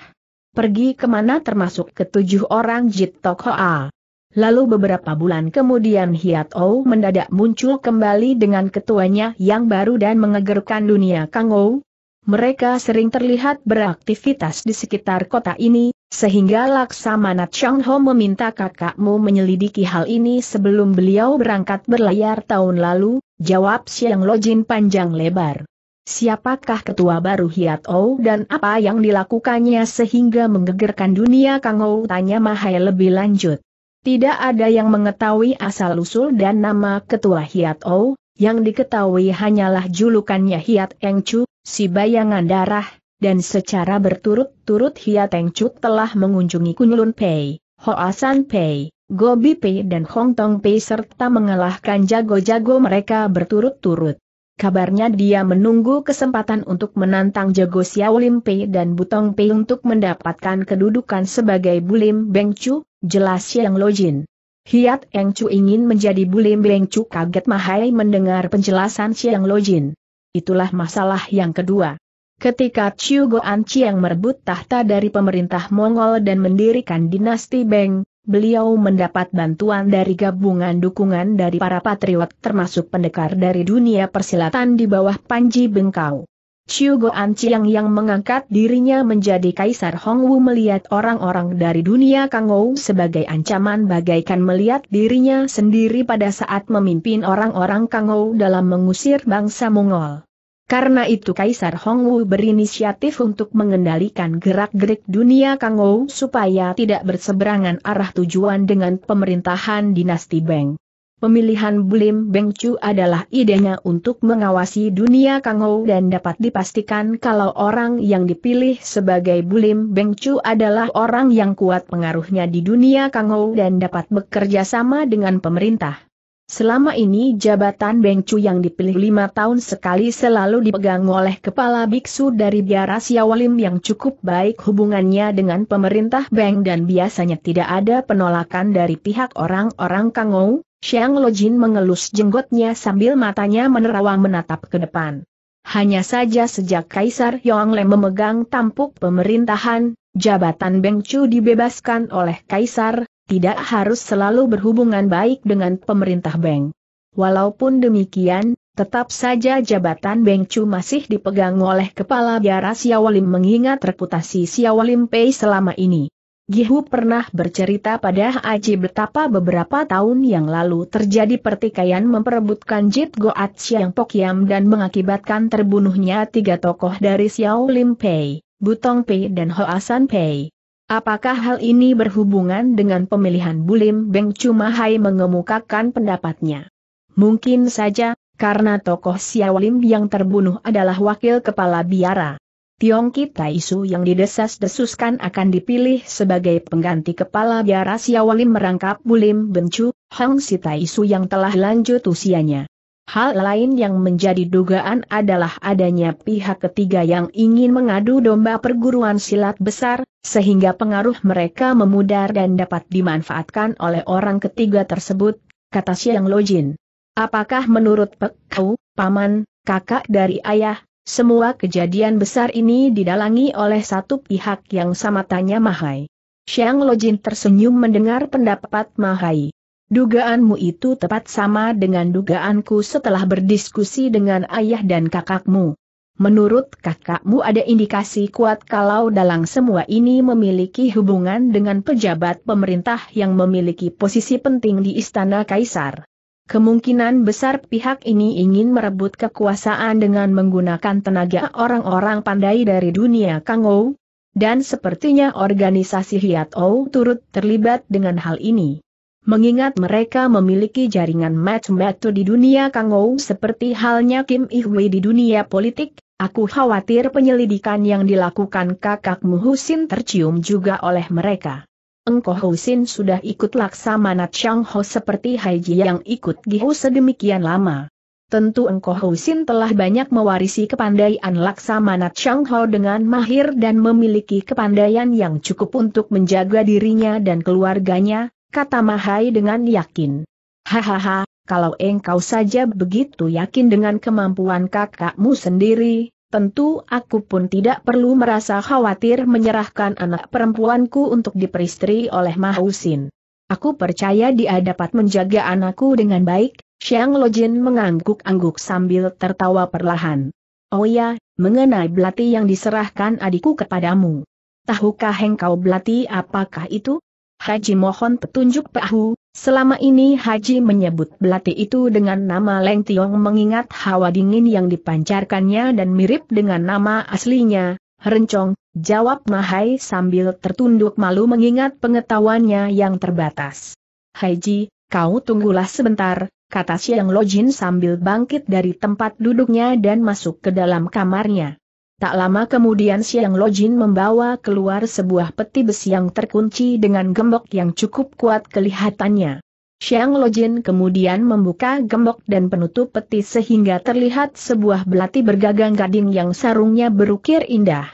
Pergi kemana termasuk ketujuh orang Jitoko A. Hoa. Lalu beberapa bulan kemudian Hiat Ou mendadak muncul kembali dengan ketuanya yang baru dan mengegerkan dunia Kang Ou. Mereka sering terlihat beraktivitas di sekitar kota ini, sehingga Laksamana Chang Ho meminta kakakmu menyelidiki hal ini sebelum beliau berangkat berlayar tahun lalu, jawab Siang Lojin panjang lebar. Siapakah ketua baru Hiat Ou dan apa yang dilakukannya sehingga menggegerkan dunia Kang Ou tanya Mahai lebih lanjut. Tidak ada yang mengetahui asal-usul dan nama ketua Hiat O, yang diketahui hanyalah julukannya Hiat Eng Chu, si bayangan darah, dan secara berturut-turut Hiat Eng Chu telah mengunjungi Kunlun Pei, Hoasan Pei, Gobi Pei dan Hong Tong Pei serta mengalahkan jago-jago mereka berturut-turut. Kabarnya dia menunggu kesempatan untuk menantang jago Xiao Lim Pei dan Butong Pei untuk mendapatkan kedudukan sebagai Bulim Beng Chu, Jelas Yang Lojin. Hiat Eng Chu ingin menjadi bulim Beng Chu kaget Mahai mendengar penjelasan siang Lojin. Itulah masalah yang kedua. Ketika Chiu Goan Chiang merebut tahta dari pemerintah Mongol dan mendirikan dinasti Beng, beliau mendapat bantuan dari gabungan dukungan dari para patriot termasuk pendekar dari dunia persilatan di bawah Panji Bengkau. Chiu Goan Chiang yang mengangkat dirinya menjadi Kaisar Hongwu melihat orang-orang dari dunia Kangou sebagai ancaman bagaikan melihat dirinya sendiri pada saat memimpin orang-orang Kangou dalam mengusir bangsa Mongol. Karena itu Kaisar Hongwu berinisiatif untuk mengendalikan gerak-gerik dunia Kangou supaya tidak berseberangan arah tujuan dengan pemerintahan dinasti Beng. Pemilihan Bulim Bengcu adalah idenya untuk mengawasi dunia Kangou dan dapat dipastikan kalau orang yang dipilih sebagai Bulim Bengcu adalah orang yang kuat pengaruhnya di dunia Kangou dan dapat bekerja sama dengan pemerintah. Selama ini jabatan Bengcu yang dipilih lima tahun sekali selalu dipegang oleh kepala biksu dari biara Siawalim yang cukup baik hubungannya dengan pemerintah Beng dan biasanya tidak ada penolakan dari pihak orang-orang Kangou, Xiang Lojin mengelus jenggotnya sambil matanya menerawang menatap ke depan. Hanya saja sejak Kaisar Yongle memegang tampuk pemerintahan, jabatan Beng Chu dibebaskan oleh Kaisar, tidak harus selalu berhubungan baik dengan pemerintah Beng. Walaupun demikian, tetap saja jabatan Beng Chu masih dipegang oleh kepala biara Siawalim mengingat reputasi Siawalim Pei selama ini. Gihu pernah bercerita pada Haji betapa beberapa tahun yang lalu terjadi pertikaian memperebutkan Jit Goat Siang Pokyam dan mengakibatkan terbunuhnya tiga tokoh dari Xiao Lim Pei, Butong Pei dan Hoasan Pei. Apakah hal ini berhubungan dengan pemilihan Bulim Beng Cuma Hai mengemukakan pendapatnya? Mungkin saja, karena tokoh Xiao Lim yang terbunuh adalah wakil kepala biara. Tiongki Taisu yang didesas-desuskan akan dipilih sebagai pengganti kepala biara Siawalim merangkap Bulim Bencu, Hang Si Taisu yang telah lanjut usianya. Hal lain yang menjadi dugaan adalah adanya pihak ketiga yang ingin mengadu domba perguruan silat besar, sehingga pengaruh mereka memudar dan dapat dimanfaatkan oleh orang ketiga tersebut, kata Siang Lojin. Apakah menurut Pek Kau, paman, kakak dari ayah, semua kejadian besar ini didalangi oleh satu pihak yang sama tanya Mahai. Xiang Lojin tersenyum mendengar pendapat Mahai. Dugaanmu itu tepat sama dengan dugaanku setelah berdiskusi dengan ayah dan kakakmu. Menurut kakakmu ada indikasi kuat kalau dalang semua ini memiliki hubungan dengan pejabat pemerintah yang memiliki posisi penting di Istana Kaisar. Kemungkinan besar pihak ini ingin merebut kekuasaan dengan menggunakan tenaga orang-orang pandai dari dunia Kangou, dan sepertinya organisasi Hiat Ou turut terlibat dengan hal ini. Mengingat mereka memiliki jaringan match-match di dunia Kangou seperti halnya Kim Ihui di dunia politik, aku khawatir penyelidikan yang dilakukan kakakmu Husin tercium juga oleh mereka. Engkau Husin sudah ikut Laksamana Chang Ho seperti Haiji yang ikut Gihu sedemikian lama. Tentu Engkau Husin telah banyak mewarisi kepandaian Laksamana Chang Ho dengan mahir dan memiliki kepandaian yang cukup untuk menjaga dirinya dan keluarganya, kata Mahai dengan yakin. Hahaha, kalau engkau saja begitu yakin dengan kemampuan kakakmu sendiri, Tentu aku pun tidak perlu merasa khawatir menyerahkan anak perempuanku untuk diperistri oleh Mahusin. Aku percaya dia dapat menjaga anakku dengan baik, Xiang Lojin mengangguk-angguk sambil tertawa perlahan. Oh ya, mengenai belati yang diserahkan adikku kepadamu. Tahukah engkau belati apakah itu? Haji mohon petunjuk Pak Hu, Selama ini Haji menyebut belati itu dengan nama Leng Tiong mengingat hawa dingin yang dipancarkannya dan mirip dengan nama aslinya, Rencong, jawab Mahai sambil tertunduk malu mengingat pengetahuannya yang terbatas. Haji, kau tunggulah sebentar, kata Siang Lojin sambil bangkit dari tempat duduknya dan masuk ke dalam kamarnya. Tak lama kemudian Siang Lojin membawa keluar sebuah peti besi yang terkunci dengan gembok yang cukup kuat kelihatannya. Siang Lojin kemudian membuka gembok dan penutup peti sehingga terlihat sebuah belati bergagang gading yang sarungnya berukir indah.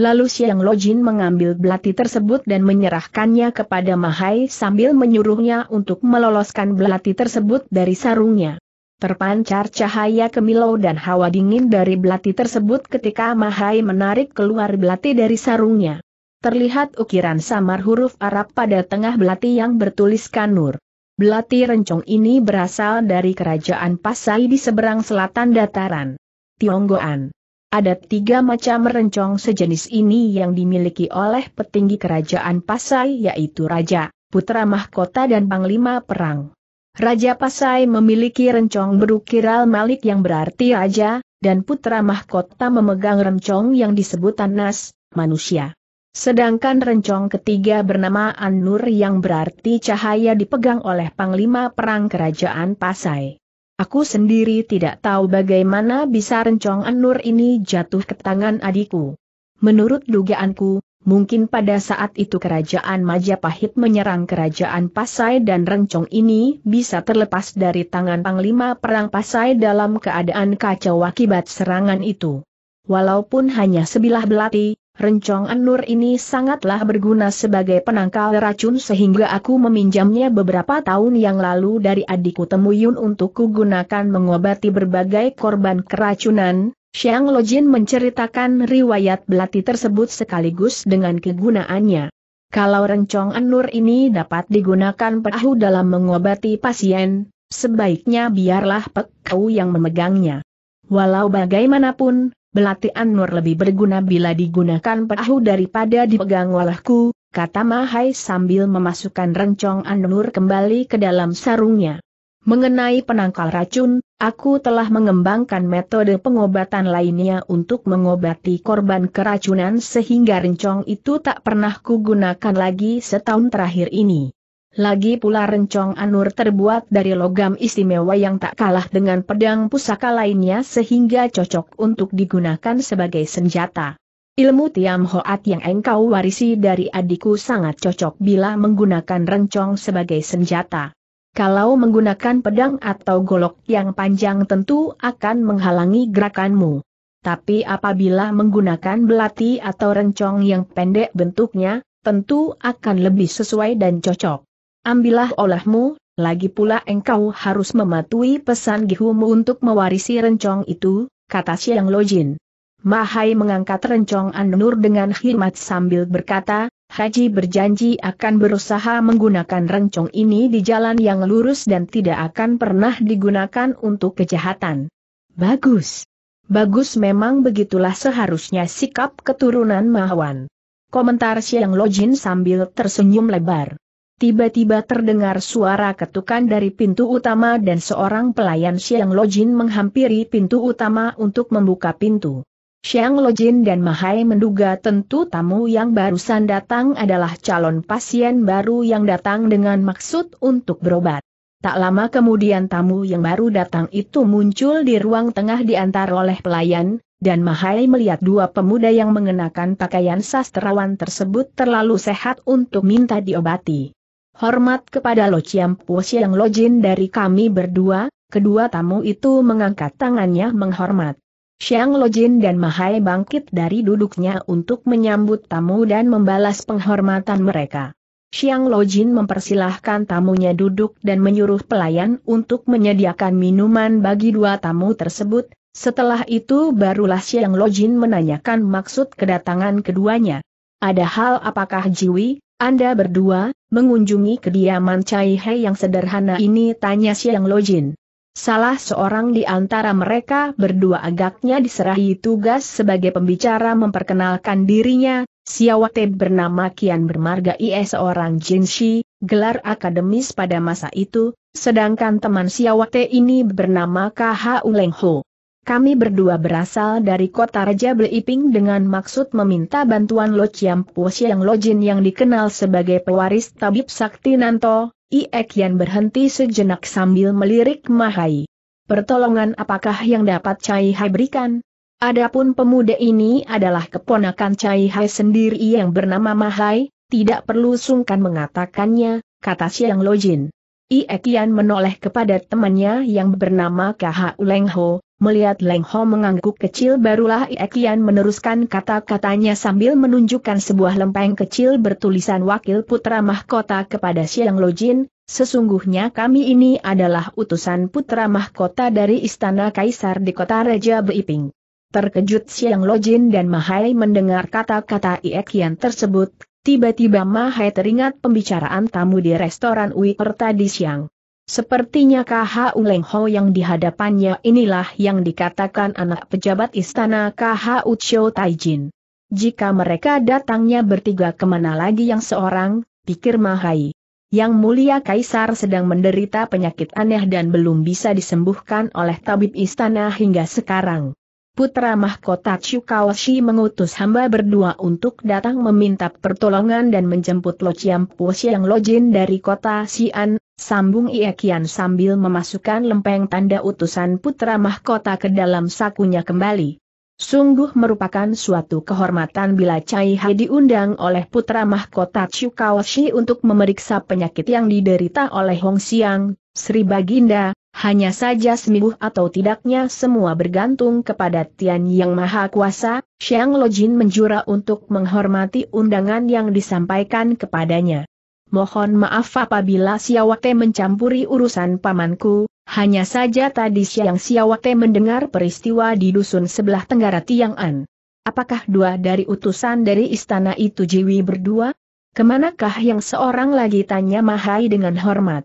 Lalu Siang Lojin mengambil belati tersebut dan menyerahkannya kepada Mahai sambil menyuruhnya untuk meloloskan belati tersebut dari sarungnya. Terpancar cahaya kemilau dan hawa dingin dari belati tersebut ketika Mahai menarik keluar belati dari sarungnya. Terlihat ukiran samar huruf Arab pada tengah belati yang bertuliskan Nur. Belati rencong ini berasal dari kerajaan Pasai di seberang selatan dataran. Tionggoan. Ada tiga macam rencong sejenis ini yang dimiliki oleh petinggi kerajaan Pasai yaitu Raja, Putra Mahkota dan Panglima Perang. Raja Pasai memiliki rencong berukiral malik yang berarti raja, dan putra mahkota memegang rencong yang disebut Anas, manusia. Sedangkan rencong ketiga bernama An-Nur yang berarti cahaya dipegang oleh Panglima Perang Kerajaan Pasai. Aku sendiri tidak tahu bagaimana bisa rencong An-Nur ini jatuh ke tangan adikku. Menurut dugaanku, Mungkin pada saat itu kerajaan Majapahit menyerang kerajaan Pasai dan Rencong ini bisa terlepas dari tangan Panglima Perang Pasai dalam keadaan kacau akibat serangan itu. Walaupun hanya sebilah belati, Rencong Anur ini sangatlah berguna sebagai penangkal racun sehingga aku meminjamnya beberapa tahun yang lalu dari adikku Temuyun untuk kugunakan mengobati berbagai korban keracunan, Xiang Lojin menceritakan riwayat belati tersebut sekaligus dengan kegunaannya. Kalau rencong anur ini dapat digunakan perahu dalam mengobati pasien, sebaiknya biarlah Pek yang memegangnya. Walau bagaimanapun, belati anur lebih berguna bila digunakan perahu daripada dipegang olehku, kata Mahai sambil memasukkan rencong anur kembali ke dalam sarungnya. Mengenai penangkal racun, aku telah mengembangkan metode pengobatan lainnya untuk mengobati korban keracunan sehingga rencong itu tak pernah kugunakan lagi setahun terakhir ini. Lagi pula rencong anur terbuat dari logam istimewa yang tak kalah dengan pedang pusaka lainnya sehingga cocok untuk digunakan sebagai senjata. Ilmu Tiam Hoat yang engkau warisi dari adikku sangat cocok bila menggunakan rencong sebagai senjata. Kalau menggunakan pedang atau golok yang panjang tentu akan menghalangi gerakanmu. Tapi apabila menggunakan belati atau rencong yang pendek bentuknya, tentu akan lebih sesuai dan cocok. Ambillah olahmu, lagi pula engkau harus mematuhi pesan Gihumu untuk mewarisi rencong itu, kata Siang Lojin. Mahai mengangkat rencong An Nur dengan khidmat sambil berkata, Haji berjanji akan berusaha menggunakan rencong ini di jalan yang lurus dan tidak akan pernah digunakan untuk kejahatan. Bagus. Bagus memang begitulah seharusnya sikap keturunan Mahwan. Komentar Siang Lojin sambil tersenyum lebar. Tiba-tiba terdengar suara ketukan dari pintu utama dan seorang pelayan Siang Lojin menghampiri pintu utama untuk membuka pintu. Xiang Lojin dan Mahai menduga tentu tamu yang barusan datang adalah calon pasien baru yang datang dengan maksud untuk berobat. Tak lama kemudian tamu yang baru datang itu muncul di ruang tengah diantar oleh pelayan, dan Mahai melihat dua pemuda yang mengenakan pakaian sastrawan tersebut terlalu sehat untuk minta diobati. Hormat kepada Lo Chiam Siang Xiang Lojin dari kami berdua, kedua tamu itu mengangkat tangannya menghormat. Xiang Lojin dan Mahai bangkit dari duduknya untuk menyambut tamu dan membalas penghormatan mereka. Xiang Lojin mempersilahkan tamunya duduk dan menyuruh pelayan untuk menyediakan minuman bagi dua tamu tersebut, setelah itu barulah Xiang Lojin menanyakan maksud kedatangan keduanya. Ada hal apakah Jiwi, Anda berdua, mengunjungi kediaman Cai He yang sederhana ini tanya Xiang Lojin. Salah seorang di antara mereka berdua agaknya diserahi tugas sebagai pembicara memperkenalkan dirinya, Siawate bernama Kian Bermarga Ie seorang Jinshi, gelar akademis pada masa itu, sedangkan teman Siawate ini bernama KH Uleng Ho. Kami berdua berasal dari kota Raja Bleiping dengan maksud meminta bantuan Lo Chiam Po Siang Lo Jin yang dikenal sebagai pewaris Tabib Sakti Nanto, Iek Yan berhenti sejenak sambil melirik Mahai. Pertolongan apakah yang dapat Cai Hai berikan? Adapun pemuda ini adalah keponakan Cai Hai sendiri yang bernama Mahai, tidak perlu sungkan mengatakannya, kata Siang Lo Jin. Ie menoleh kepada temannya yang bernama KH Leng melihat Lengho mengangguk kecil barulah Ie meneruskan kata-katanya sambil menunjukkan sebuah lempeng kecil bertulisan Wakil Putra Mahkota kepada Siang Lojin, sesungguhnya kami ini adalah utusan Putra Mahkota dari Istana Kaisar di kota Raja Beiping. Terkejut Siang Lojin dan Mahai mendengar kata-kata Ie tersebut, Tiba-tiba Mahai teringat pembicaraan tamu di restoran Uier tadi siang. Sepertinya KH Uleng Ho yang dihadapannya inilah yang dikatakan anak pejabat istana KH Ucho Taijin. Jika mereka datangnya bertiga kemana lagi yang seorang, pikir Mahai. Yang mulia Kaisar sedang menderita penyakit aneh dan belum bisa disembuhkan oleh tabib istana hingga sekarang. Putra Mahkota Chukawashi mengutus hamba berdua untuk datang meminta pertolongan dan menjemput Lo Siang yang lojin dari kota Xi'an, sambung Kian sambil memasukkan lempeng tanda utusan Putra Mahkota ke dalam sakunya kembali. Sungguh merupakan suatu kehormatan bila Cai Hai diundang oleh Putra Mahkota Chukawashi untuk memeriksa penyakit yang diderita oleh Hong Xiang, Sri Baginda, hanya saja sembuh atau tidaknya semua bergantung kepada Tian Yang Maha Kuasa, Xiang Lojin menjura untuk menghormati undangan yang disampaikan kepadanya. Mohon maaf apabila Siawate mencampuri urusan pamanku, hanya saja tadi siang Siawate mendengar peristiwa di dusun sebelah tenggara Tiang'an. Apakah dua dari utusan dari istana itu jiwi berdua? Kemanakah yang seorang lagi tanya Mahai dengan hormat?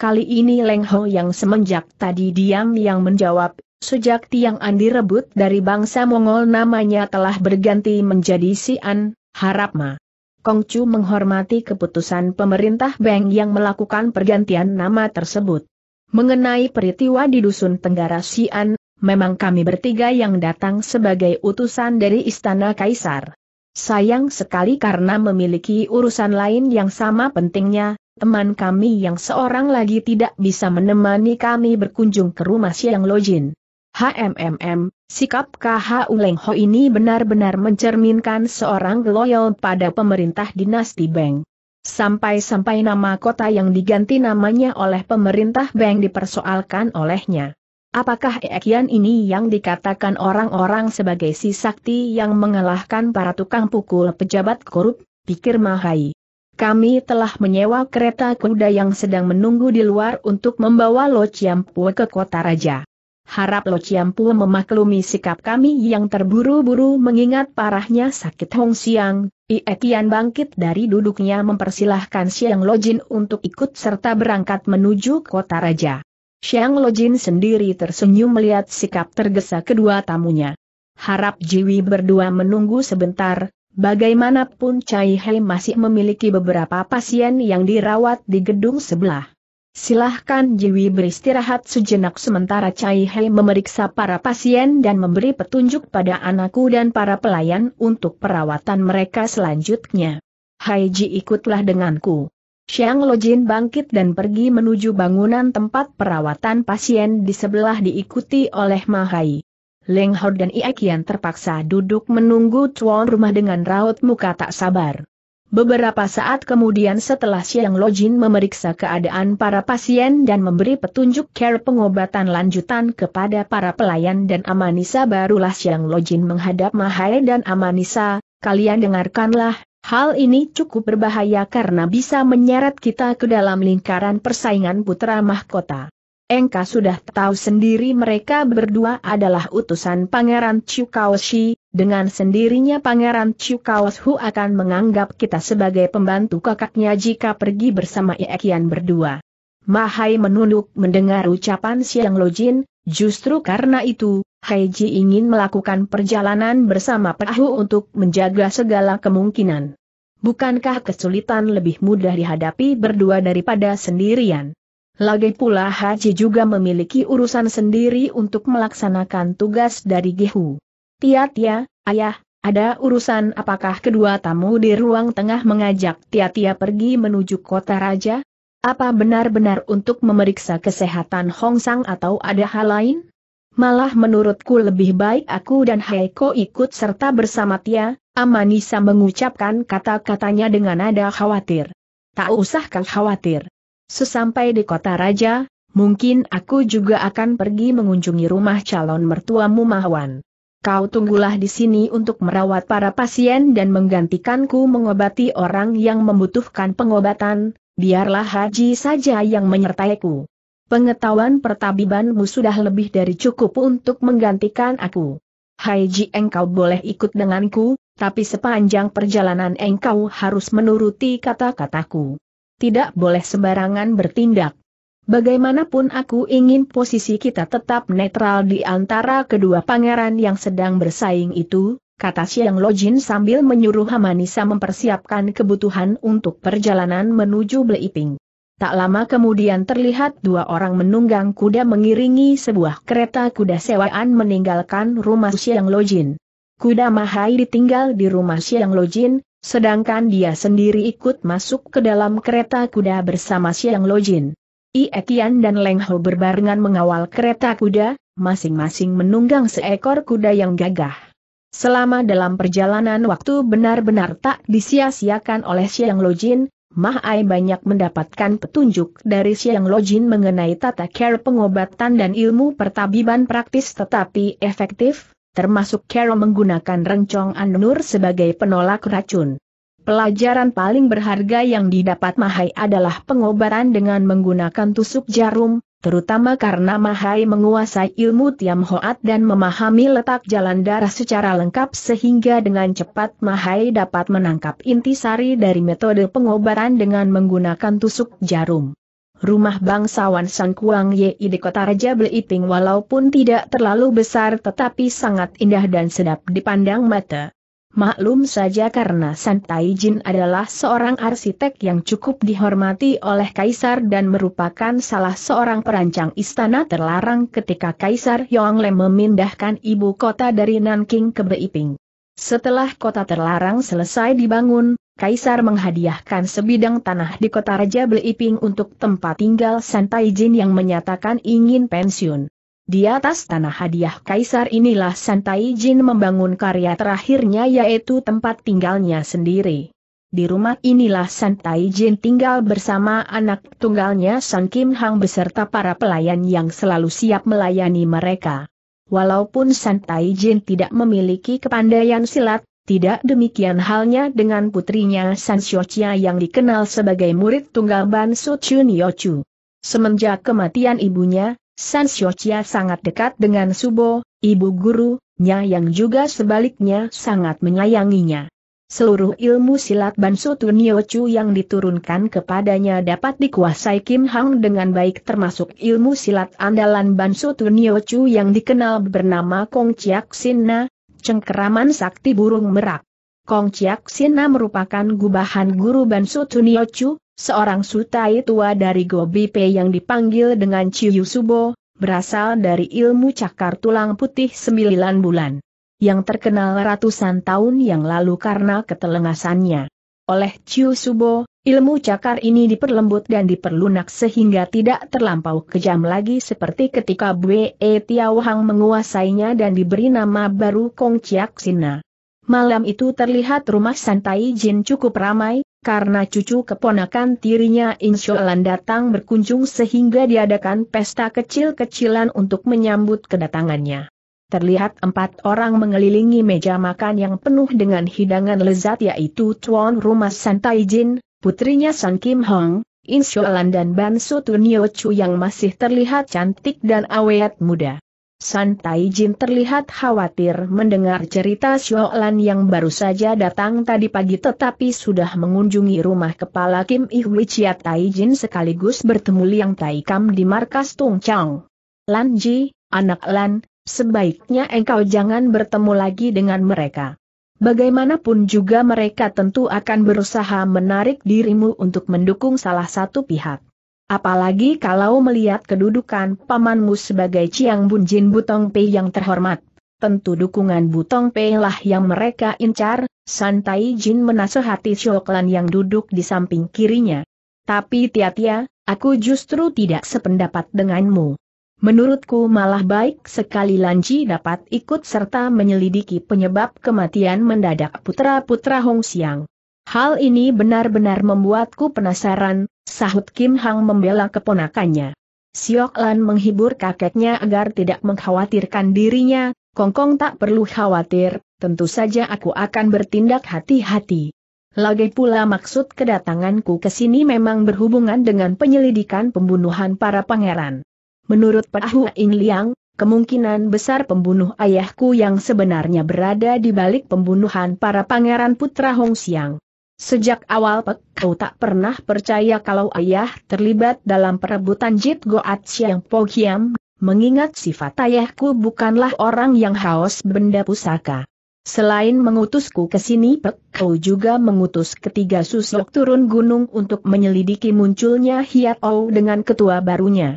Kali ini Leng Ho yang semenjak tadi diam yang menjawab, sejak Tiang An direbut dari bangsa Mongol namanya telah berganti menjadi Sian, harap ma. Kong Chu menghormati keputusan pemerintah Beng yang melakukan pergantian nama tersebut. Mengenai peristiwa di Dusun Tenggara Sian, memang kami bertiga yang datang sebagai utusan dari Istana Kaisar. Sayang sekali karena memiliki urusan lain yang sama pentingnya, teman kami yang seorang lagi tidak bisa menemani kami berkunjung ke rumah Siang Lojin. HMMM, sikap KH Leng Ho ini benar-benar mencerminkan seorang loyal pada pemerintah dinasti Beng. Sampai-sampai nama kota yang diganti namanya oleh pemerintah Beng dipersoalkan olehnya. Apakah Ekian ini yang dikatakan orang-orang sebagai si sakti yang mengalahkan para tukang pukul pejabat korup, pikir Mahai. Kami telah menyewa kereta kuda yang sedang menunggu di luar untuk membawa Lo Chiampue ke kota raja. Harap Lo Chiampue memaklumi sikap kami yang terburu-buru mengingat parahnya sakit Hong Siang, Iekian bangkit dari duduknya mempersilahkan Siang Lo Jin untuk ikut serta berangkat menuju kota raja. Siang Lo Jin sendiri tersenyum melihat sikap tergesa kedua tamunya. Harap Jiwi berdua menunggu sebentar, Bagaimanapun Cai Hei masih memiliki beberapa pasien yang dirawat di gedung sebelah. Silahkan Jiwi beristirahat sejenak sementara Cai Hei memeriksa para pasien dan memberi petunjuk pada anakku dan para pelayan untuk perawatan mereka selanjutnya. Hai Ji ikutlah denganku. Xiang Lojin bangkit dan pergi menuju bangunan tempat perawatan pasien di sebelah diikuti oleh Mahai. Leng Hor dan Iakian terpaksa duduk menunggu tuan rumah dengan raut muka tak sabar. Beberapa saat kemudian setelah Siang Lojin memeriksa keadaan para pasien dan memberi petunjuk care pengobatan lanjutan kepada para pelayan dan Amanisa barulah Siang Lojin menghadap Mahai dan Amanisa, kalian dengarkanlah, hal ini cukup berbahaya karena bisa menyeret kita ke dalam lingkaran persaingan putra mahkota. Engka sudah tahu sendiri mereka berdua adalah utusan Pangeran Shi. dengan sendirinya Pangeran Shu akan menganggap kita sebagai pembantu kakaknya jika pergi bersama Iekian berdua. Mahai menunduk mendengar ucapan Siang Lojin, justru karena itu, Haiji ingin melakukan perjalanan bersama perahu untuk menjaga segala kemungkinan. Bukankah kesulitan lebih mudah dihadapi berdua daripada sendirian? Lagi pula Haji juga memiliki urusan sendiri untuk melaksanakan tugas dari Gihu. Tiatia, ayah, ada urusan apakah kedua tamu di ruang tengah mengajak Tiatia pergi menuju kota raja? Apa benar-benar untuk memeriksa kesehatan Hong Sang atau ada hal lain? Malah menurutku lebih baik aku dan Heiko ikut serta bersama Tia, Amanisa mengucapkan kata-katanya dengan nada khawatir. Tak usah kau khawatir. Sesampai di kota raja, mungkin aku juga akan pergi mengunjungi rumah calon mertuamu Mahwan. Kau tunggulah di sini untuk merawat para pasien dan menggantikanku mengobati orang yang membutuhkan pengobatan, biarlah haji saja yang menyertaiku. Pengetahuan pertabibanmu sudah lebih dari cukup untuk menggantikan aku. Haji engkau boleh ikut denganku, tapi sepanjang perjalanan engkau harus menuruti kata-kataku tidak boleh sembarangan bertindak. Bagaimanapun aku ingin posisi kita tetap netral di antara kedua pangeran yang sedang bersaing itu, kata Siang Lojin sambil menyuruh Hamanisa mempersiapkan kebutuhan untuk perjalanan menuju Bleiping. Tak lama kemudian terlihat dua orang menunggang kuda mengiringi sebuah kereta kuda sewaan meninggalkan rumah Siang Lojin. Kuda Mahai ditinggal di rumah Siang Lojin, Sedangkan dia sendiri ikut masuk ke dalam kereta kuda bersama Siang Lojin. Iekian dan Leng Ho berbarengan mengawal kereta kuda, masing-masing menunggang seekor kuda yang gagah. Selama dalam perjalanan waktu benar-benar tak disia-siakan oleh Siang Lojin, Mah Ai banyak mendapatkan petunjuk dari Siang Lojin mengenai tata care pengobatan dan ilmu pertabiban praktis tetapi efektif, termasuk Carol menggunakan rencong Anur sebagai penolak racun. Pelajaran paling berharga yang didapat Mahai adalah pengobaran dengan menggunakan tusuk jarum, terutama karena Mahai menguasai ilmu Tiam Hoat dan memahami letak jalan darah secara lengkap sehingga dengan cepat Mahai dapat menangkap intisari dari metode pengobaran dengan menggunakan tusuk jarum rumah bangsawan Kuang Ye di kota Raja Beliting walaupun tidak terlalu besar tetapi sangat indah dan sedap dipandang mata. Maklum saja karena Tai Jin adalah seorang arsitek yang cukup dihormati oleh Kaisar dan merupakan salah seorang perancang istana terlarang ketika Kaisar Yongle memindahkan ibu kota dari Nanking ke Beiping. Setelah kota terlarang selesai dibangun, Kaisar menghadiahkan sebidang tanah di kota Raja Beliping untuk tempat tinggal Santai Jin yang menyatakan ingin pensiun. Di atas tanah hadiah Kaisar inilah Santai Jin membangun karya terakhirnya yaitu tempat tinggalnya sendiri. Di rumah inilah Santai Jin tinggal bersama anak tunggalnya Sang Kim Hang beserta para pelayan yang selalu siap melayani mereka. Walaupun San Tai Jin tidak memiliki kepandaian silat, tidak demikian halnya dengan putrinya San Xiochia yang dikenal sebagai murid tunggal Ban Chun Yochu. Semenjak kematian ibunya, San Xiochia sangat dekat dengan Subo, ibu gurunya yang juga sebaliknya sangat menyayanginya seluruh ilmu silat Bansu Tunio Chu yang diturunkan kepadanya dapat dikuasai Kim Hang dengan baik termasuk ilmu silat andalan Bansu Tunio Chu yang dikenal bernama Kong Chiak Sinna, cengkeraman sakti burung merak. Kong Chiak Sinna merupakan gubahan guru Bansu Tunio Chu, seorang sutai tua dari Gobipe yang dipanggil dengan Chiyu Subo, berasal dari ilmu cakar tulang putih sembilan bulan yang terkenal ratusan tahun yang lalu karena ketelengasannya. Oleh Chiu Subo, ilmu cakar ini diperlembut dan diperlunak sehingga tidak terlampau kejam lagi seperti ketika Bue Tiao Hang menguasainya dan diberi nama baru Kong Chiak Sina. Malam itu terlihat rumah santai Jin cukup ramai, karena cucu keponakan tirinya Insyolan datang berkunjung sehingga diadakan pesta kecil-kecilan untuk menyambut kedatangannya terlihat empat orang mengelilingi meja makan yang penuh dengan hidangan lezat yaitu tuan rumah Santai Jin, putrinya San Kim Hong, In Shualan dan Bansu Tunio Chu yang masih terlihat cantik dan awet muda. Santai Jin terlihat khawatir mendengar cerita Lan yang baru saja datang tadi pagi tetapi sudah mengunjungi rumah kepala Kim Ihui Chia Tai sekaligus bertemu Liang Taikam di markas Tung Chang. Lan Ji, anak Lan, Sebaiknya engkau jangan bertemu lagi dengan mereka. Bagaimanapun juga mereka tentu akan berusaha menarik dirimu untuk mendukung salah satu pihak. Apalagi kalau melihat kedudukan pamanmu sebagai Ciang Bunjin Butong Pei yang terhormat. Tentu dukungan Butong Pei lah yang mereka incar, Santai Jin menasehati Shoklan yang duduk di samping kirinya. Tapi Tia Tia, aku justru tidak sependapat denganmu. Menurutku malah baik sekali Lanji dapat ikut serta menyelidiki penyebab kematian mendadak putra-putra Hong Xiang. Hal ini benar-benar membuatku penasaran, sahut Kim Hang membela keponakannya. Siok Lan menghibur kakeknya agar tidak mengkhawatirkan dirinya, Kongkong tak perlu khawatir, tentu saja aku akan bertindak hati-hati. Lagi pula maksud kedatanganku ke sini memang berhubungan dengan penyelidikan pembunuhan para pangeran. Menurut perahu Ing Liang, kemungkinan besar pembunuh ayahku yang sebenarnya berada di balik pembunuhan para pangeran putra Hong Xiang. Sejak awal Pek Kau tak pernah percaya kalau ayah terlibat dalam perebutan Jit Goat Siang Pogiam, mengingat sifat ayahku bukanlah orang yang haus benda pusaka. Selain mengutusku ke sini Pek Kau juga mengutus ketiga susuk turun gunung untuk menyelidiki munculnya Hiat Ou dengan ketua barunya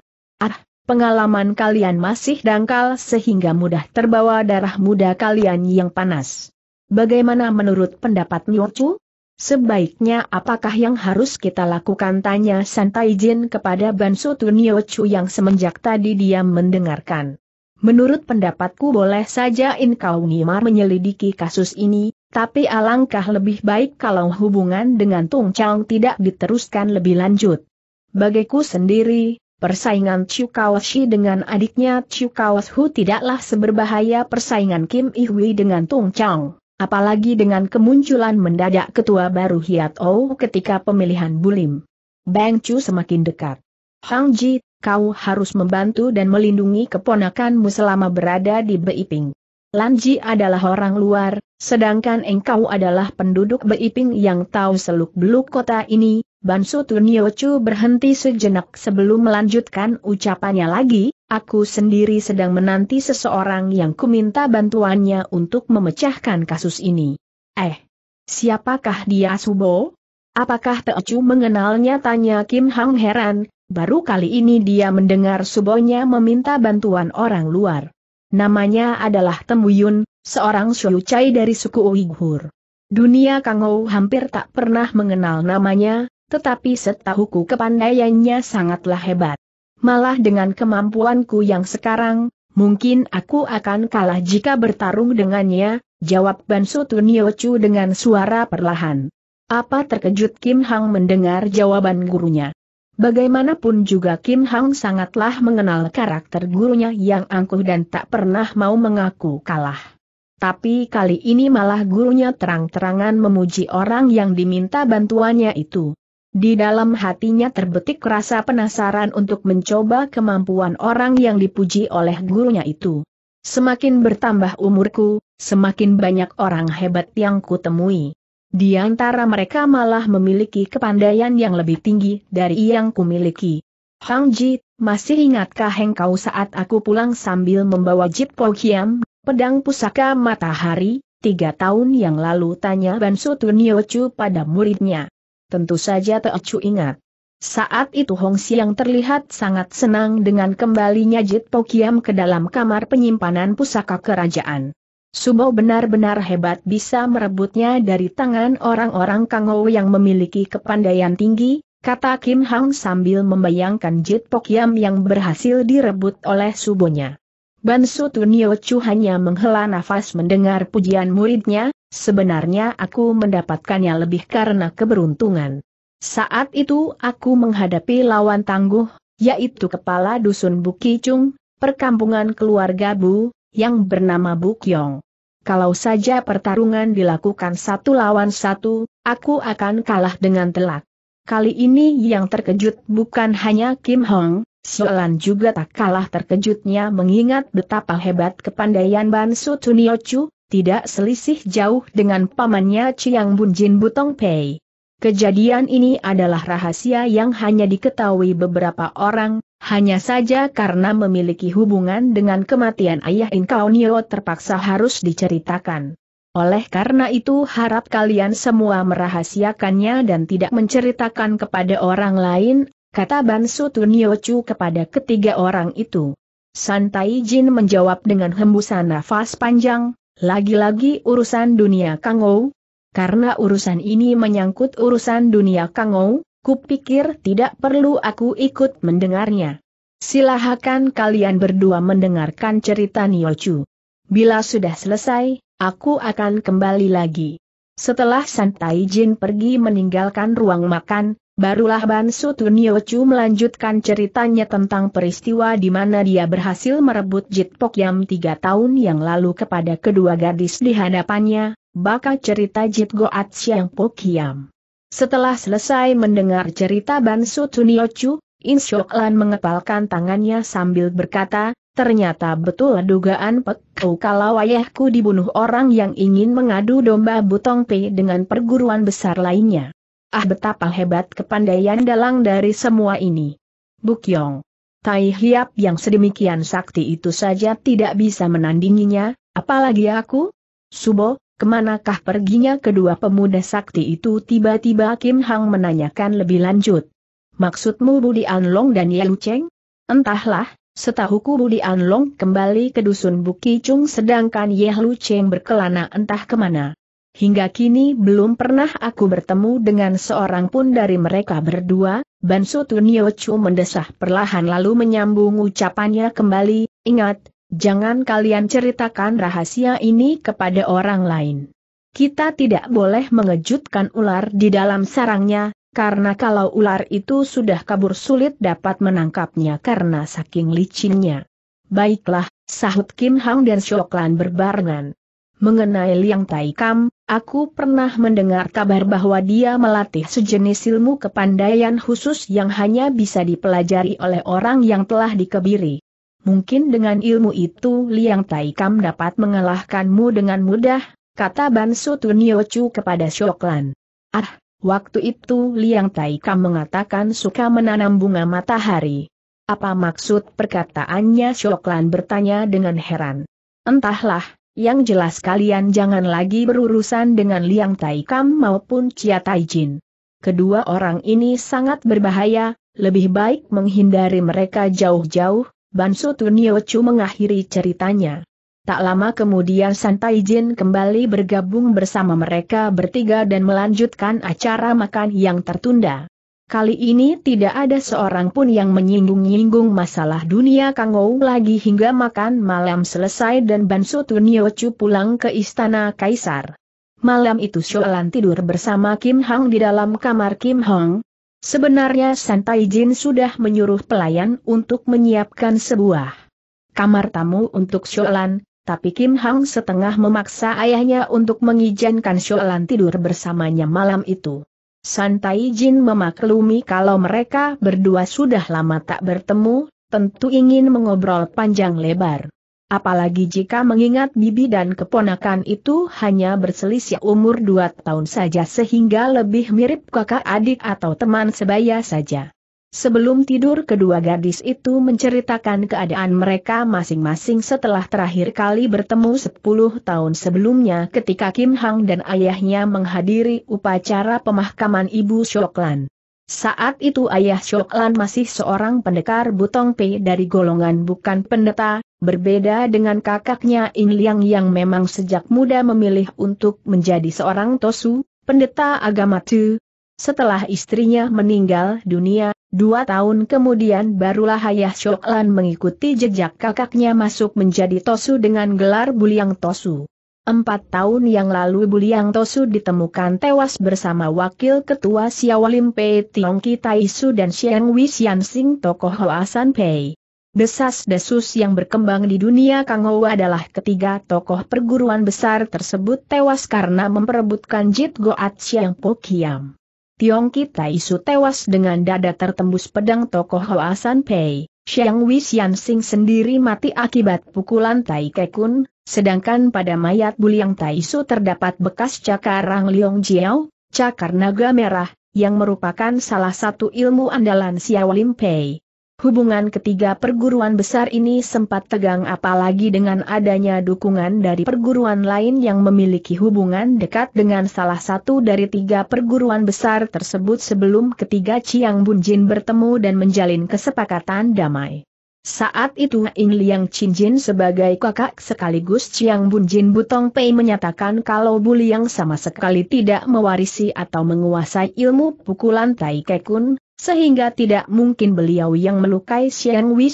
pengalaman kalian masih dangkal sehingga mudah terbawa darah muda kalian yang panas. Bagaimana menurut pendapat Nyocu? Sebaiknya apakah yang harus kita lakukan tanya Santai Jin kepada Bansu Tuniochu yang semenjak tadi dia mendengarkan. Menurut pendapatku boleh saja Inkau Nimar menyelidiki kasus ini, tapi alangkah lebih baik kalau hubungan dengan Tung Chang tidak diteruskan lebih lanjut. Bagiku sendiri, Persaingan Chiu Shi dengan adiknya Chiu Hu tidaklah seberbahaya persaingan Kim Ihui dengan Tung Chang. Apalagi dengan kemunculan mendadak ketua baru Hiat Ou ketika pemilihan Bulim. Bang Chu semakin dekat. Hang Ji, kau harus membantu dan melindungi keponakanmu selama berada di Beiping. Lan Ji adalah orang luar, sedangkan engkau adalah penduduk Beiping yang tahu seluk-beluk kota ini, Bansu Tuniochu berhenti sejenak sebelum melanjutkan ucapannya lagi, aku sendiri sedang menanti seseorang yang kuminta bantuannya untuk memecahkan kasus ini. Eh, siapakah dia Subo? Apakah Teochu mengenalnya tanya Kim Hang heran, baru kali ini dia mendengar Subonya meminta bantuan orang luar. Namanya adalah Temuyun, seorang Chai dari suku Uighur. Dunia Kangou hampir tak pernah mengenal namanya, tetapi setahuku kepandaiannya sangatlah hebat. Malah dengan kemampuanku yang sekarang, mungkin aku akan kalah jika bertarung dengannya, jawab Bansu Tuniochu dengan suara perlahan. Apa terkejut Kim Hang mendengar jawaban gurunya? Bagaimanapun juga Kim Hang sangatlah mengenal karakter gurunya yang angkuh dan tak pernah mau mengaku kalah. Tapi kali ini malah gurunya terang-terangan memuji orang yang diminta bantuannya itu. Di dalam hatinya terbetik rasa penasaran untuk mencoba kemampuan orang yang dipuji oleh gurunya itu. Semakin bertambah umurku, semakin banyak orang hebat yang kutemui. Di antara mereka malah memiliki kepandaian yang lebih tinggi dari yang kumiliki. Hang Ji, masih ingatkah engkau saat aku pulang sambil membawa Jip Po Kiam, pedang pusaka matahari, tiga tahun yang lalu tanya Bansu Tunio Chu pada muridnya. Tentu saja Teocu ingat. Saat itu Hong Siang terlihat sangat senang dengan kembalinya Jit Pokiam ke dalam kamar penyimpanan pusaka kerajaan. Subo benar-benar hebat bisa merebutnya dari tangan orang-orang Kangou yang memiliki kepandaian tinggi, kata Kim Hang sambil membayangkan Jit Pokiam yang berhasil direbut oleh Subonya. Bansu Tunio Chu hanya menghela nafas mendengar pujian muridnya, Sebenarnya aku mendapatkannya lebih karena keberuntungan. Saat itu aku menghadapi lawan tangguh, yaitu kepala dusun Bukicung, perkampungan keluarga Bu, yang bernama Bukyong. Kalau saja pertarungan dilakukan satu lawan satu, aku akan kalah dengan telak. Kali ini yang terkejut bukan hanya Kim Hong, Soalan juga tak kalah terkejutnya mengingat betapa hebat kepandaian Bansu Tuniochu, tidak selisih jauh dengan pamannya Chiang Jin Butong Pei. Kejadian ini adalah rahasia yang hanya diketahui beberapa orang, hanya saja karena memiliki hubungan dengan kematian ayah Inkaunio Nio terpaksa harus diceritakan. Oleh karena itu harap kalian semua merahasiakannya dan tidak menceritakan kepada orang lain, kata Bansu Tuniochu kepada ketiga orang itu. Santai Jin menjawab dengan hembusan nafas panjang, lagi-lagi urusan dunia Kangou? Karena urusan ini menyangkut urusan dunia Kangou, kupikir tidak perlu aku ikut mendengarnya. Silahkan kalian berdua mendengarkan cerita Niochu. Bila sudah selesai, aku akan kembali lagi. Setelah Santai Jin pergi meninggalkan ruang makan, Barulah Ban Sutun melanjutkan ceritanya tentang peristiwa di mana dia berhasil merebut Jit Pok Yam tiga tahun yang lalu kepada kedua gadis di hadapannya, bakal cerita Jit Goat Siang Pok Yam. Setelah selesai mendengar cerita Ban Sutun insyoklan mengepalkan tangannya sambil berkata, ternyata betul dugaan pekau kalau ayahku dibunuh orang yang ingin mengadu domba Butong P dengan perguruan besar lainnya. Ah betapa hebat kepandaian dalang dari semua ini. Bukyong. Tai Hiap yang sedemikian sakti itu saja tidak bisa menandinginya, apalagi aku? Subo, kemanakah perginya kedua pemuda sakti itu tiba-tiba Kim Hang menanyakan lebih lanjut. Maksudmu Budi Anlong dan Yan Cheng? Entahlah, Setahuku Budi Anlong kembali ke dusun Bukicung sedangkan Yehlu Cheng berkelana entah kemana. Hingga kini belum pernah aku bertemu dengan seorang pun dari mereka berdua, Bansu Tunio Chu mendesah perlahan lalu menyambung ucapannya kembali, ingat, jangan kalian ceritakan rahasia ini kepada orang lain. Kita tidak boleh mengejutkan ular di dalam sarangnya, karena kalau ular itu sudah kabur sulit dapat menangkapnya karena saking licinnya. Baiklah, sahut Kim Hang dan Shoklan berbarengan. Mengenai Liang Taikam, aku pernah mendengar kabar bahwa dia melatih sejenis ilmu kepandaian khusus yang hanya bisa dipelajari oleh orang yang telah dikebiri. Mungkin dengan ilmu itu Liang Taikam dapat mengalahkanmu dengan mudah, kata Bansu Tuniochu kepada Shoklan. Ah, waktu itu Liang Taikam mengatakan suka menanam bunga matahari. Apa maksud perkataannya Shoklan bertanya dengan heran. Entahlah, yang jelas kalian jangan lagi berurusan dengan Liang Tai Kam maupun Chia Tai Jin. Kedua orang ini sangat berbahaya, lebih baik menghindari mereka jauh-jauh, Bansu Tunio Chu mengakhiri ceritanya. Tak lama kemudian Santai Jin kembali bergabung bersama mereka bertiga dan melanjutkan acara makan yang tertunda. Kali ini tidak ada seorang pun yang menyinggung-nyinggung masalah dunia Kang Kangou lagi hingga makan malam selesai dan Bansu Tuniochu pulang ke istana Kaisar. Malam itu Shoalan tidur bersama Kim Hong di dalam kamar Kim Hong. Sebenarnya Santai Jin sudah menyuruh pelayan untuk menyiapkan sebuah kamar tamu untuk Shoalan, tapi Kim Hong setengah memaksa ayahnya untuk mengizinkan Shoalan tidur bersamanya malam itu. Santai Jin memaklumi kalau mereka berdua sudah lama tak bertemu, tentu ingin mengobrol panjang lebar. Apalagi jika mengingat bibi dan keponakan itu hanya berselisih umur dua tahun saja sehingga lebih mirip kakak adik atau teman sebaya saja. Sebelum tidur kedua gadis itu menceritakan keadaan mereka masing-masing setelah terakhir kali bertemu 10 tahun sebelumnya ketika Kim Hang dan ayahnya menghadiri upacara pemahkaman Ibu Shoklan. Saat itu ayah Shoklan masih seorang pendekar Butong Pei dari golongan bukan pendeta, berbeda dengan kakaknya In Liang yang memang sejak muda memilih untuk menjadi seorang tosu, pendeta agama Tu. Setelah istrinya meninggal dunia, Dua tahun kemudian barulah Hayah Shoklan mengikuti jejak kakaknya masuk menjadi Tosu dengan gelar Buliang Tosu. Empat tahun yang lalu Buliang Tosu ditemukan tewas bersama Wakil Ketua Siawalim Pei Tiong Kitaisu dan Xiang Xian Sing tokoh Hoasan Pei. Desas-desus yang berkembang di dunia Kang Kangowa adalah ketiga tokoh perguruan besar tersebut tewas karena memperebutkan Jit Goat Xiang Pokiam. Tiong Kita Isu tewas dengan dada tertembus pedang tokoh Hoasan Pei. Xiang Wisian Sing sendiri mati akibat pukulan Tai Kekun, sedangkan pada mayat Buliang Tai Su terdapat bekas cakar Rang Liong Jiao, cakar naga merah, yang merupakan salah satu ilmu andalan Xiao Lim Pei. Hubungan ketiga perguruan besar ini sempat tegang apalagi dengan adanya dukungan dari perguruan lain yang memiliki hubungan dekat dengan salah satu dari tiga perguruan besar tersebut sebelum ketiga Chiang Bunjin bertemu dan menjalin kesepakatan damai. Saat itu Ing Liang Chin Jin sebagai kakak sekaligus Chiang Jin Butong Pei menyatakan kalau Bu Liang sama sekali tidak mewarisi atau menguasai ilmu pukulan Tai Kekun, sehingga tidak mungkin beliau yang melukai Xiang Wei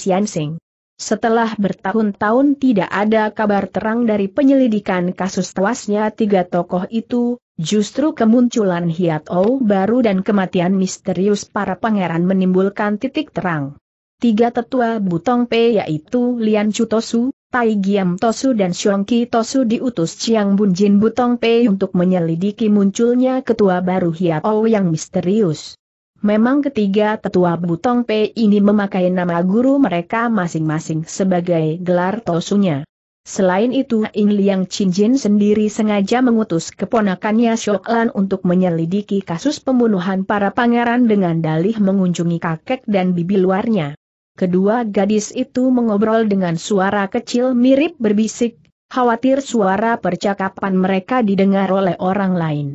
Setelah bertahun-tahun tidak ada kabar terang dari penyelidikan kasus tewasnya tiga tokoh itu, justru kemunculan Hiat Ou baru dan kematian misterius para pangeran menimbulkan titik terang. Tiga tetua Butong P yaitu Lian Chu Tosu, Tai Giam Tosu dan Xiong Ki Tosu diutus Chiang Bunjin Butong P untuk menyelidiki munculnya ketua baru Hiat Ou yang misterius. Memang ketiga tetua Butong P ini memakai nama guru mereka masing-masing sebagai gelar tosunya. Selain itu Ing Liang Jin sendiri sengaja mengutus keponakannya Shoklan untuk menyelidiki kasus pembunuhan para pangeran dengan dalih mengunjungi kakek dan bibi luarnya. Kedua gadis itu mengobrol dengan suara kecil mirip berbisik, khawatir suara percakapan mereka didengar oleh orang lain.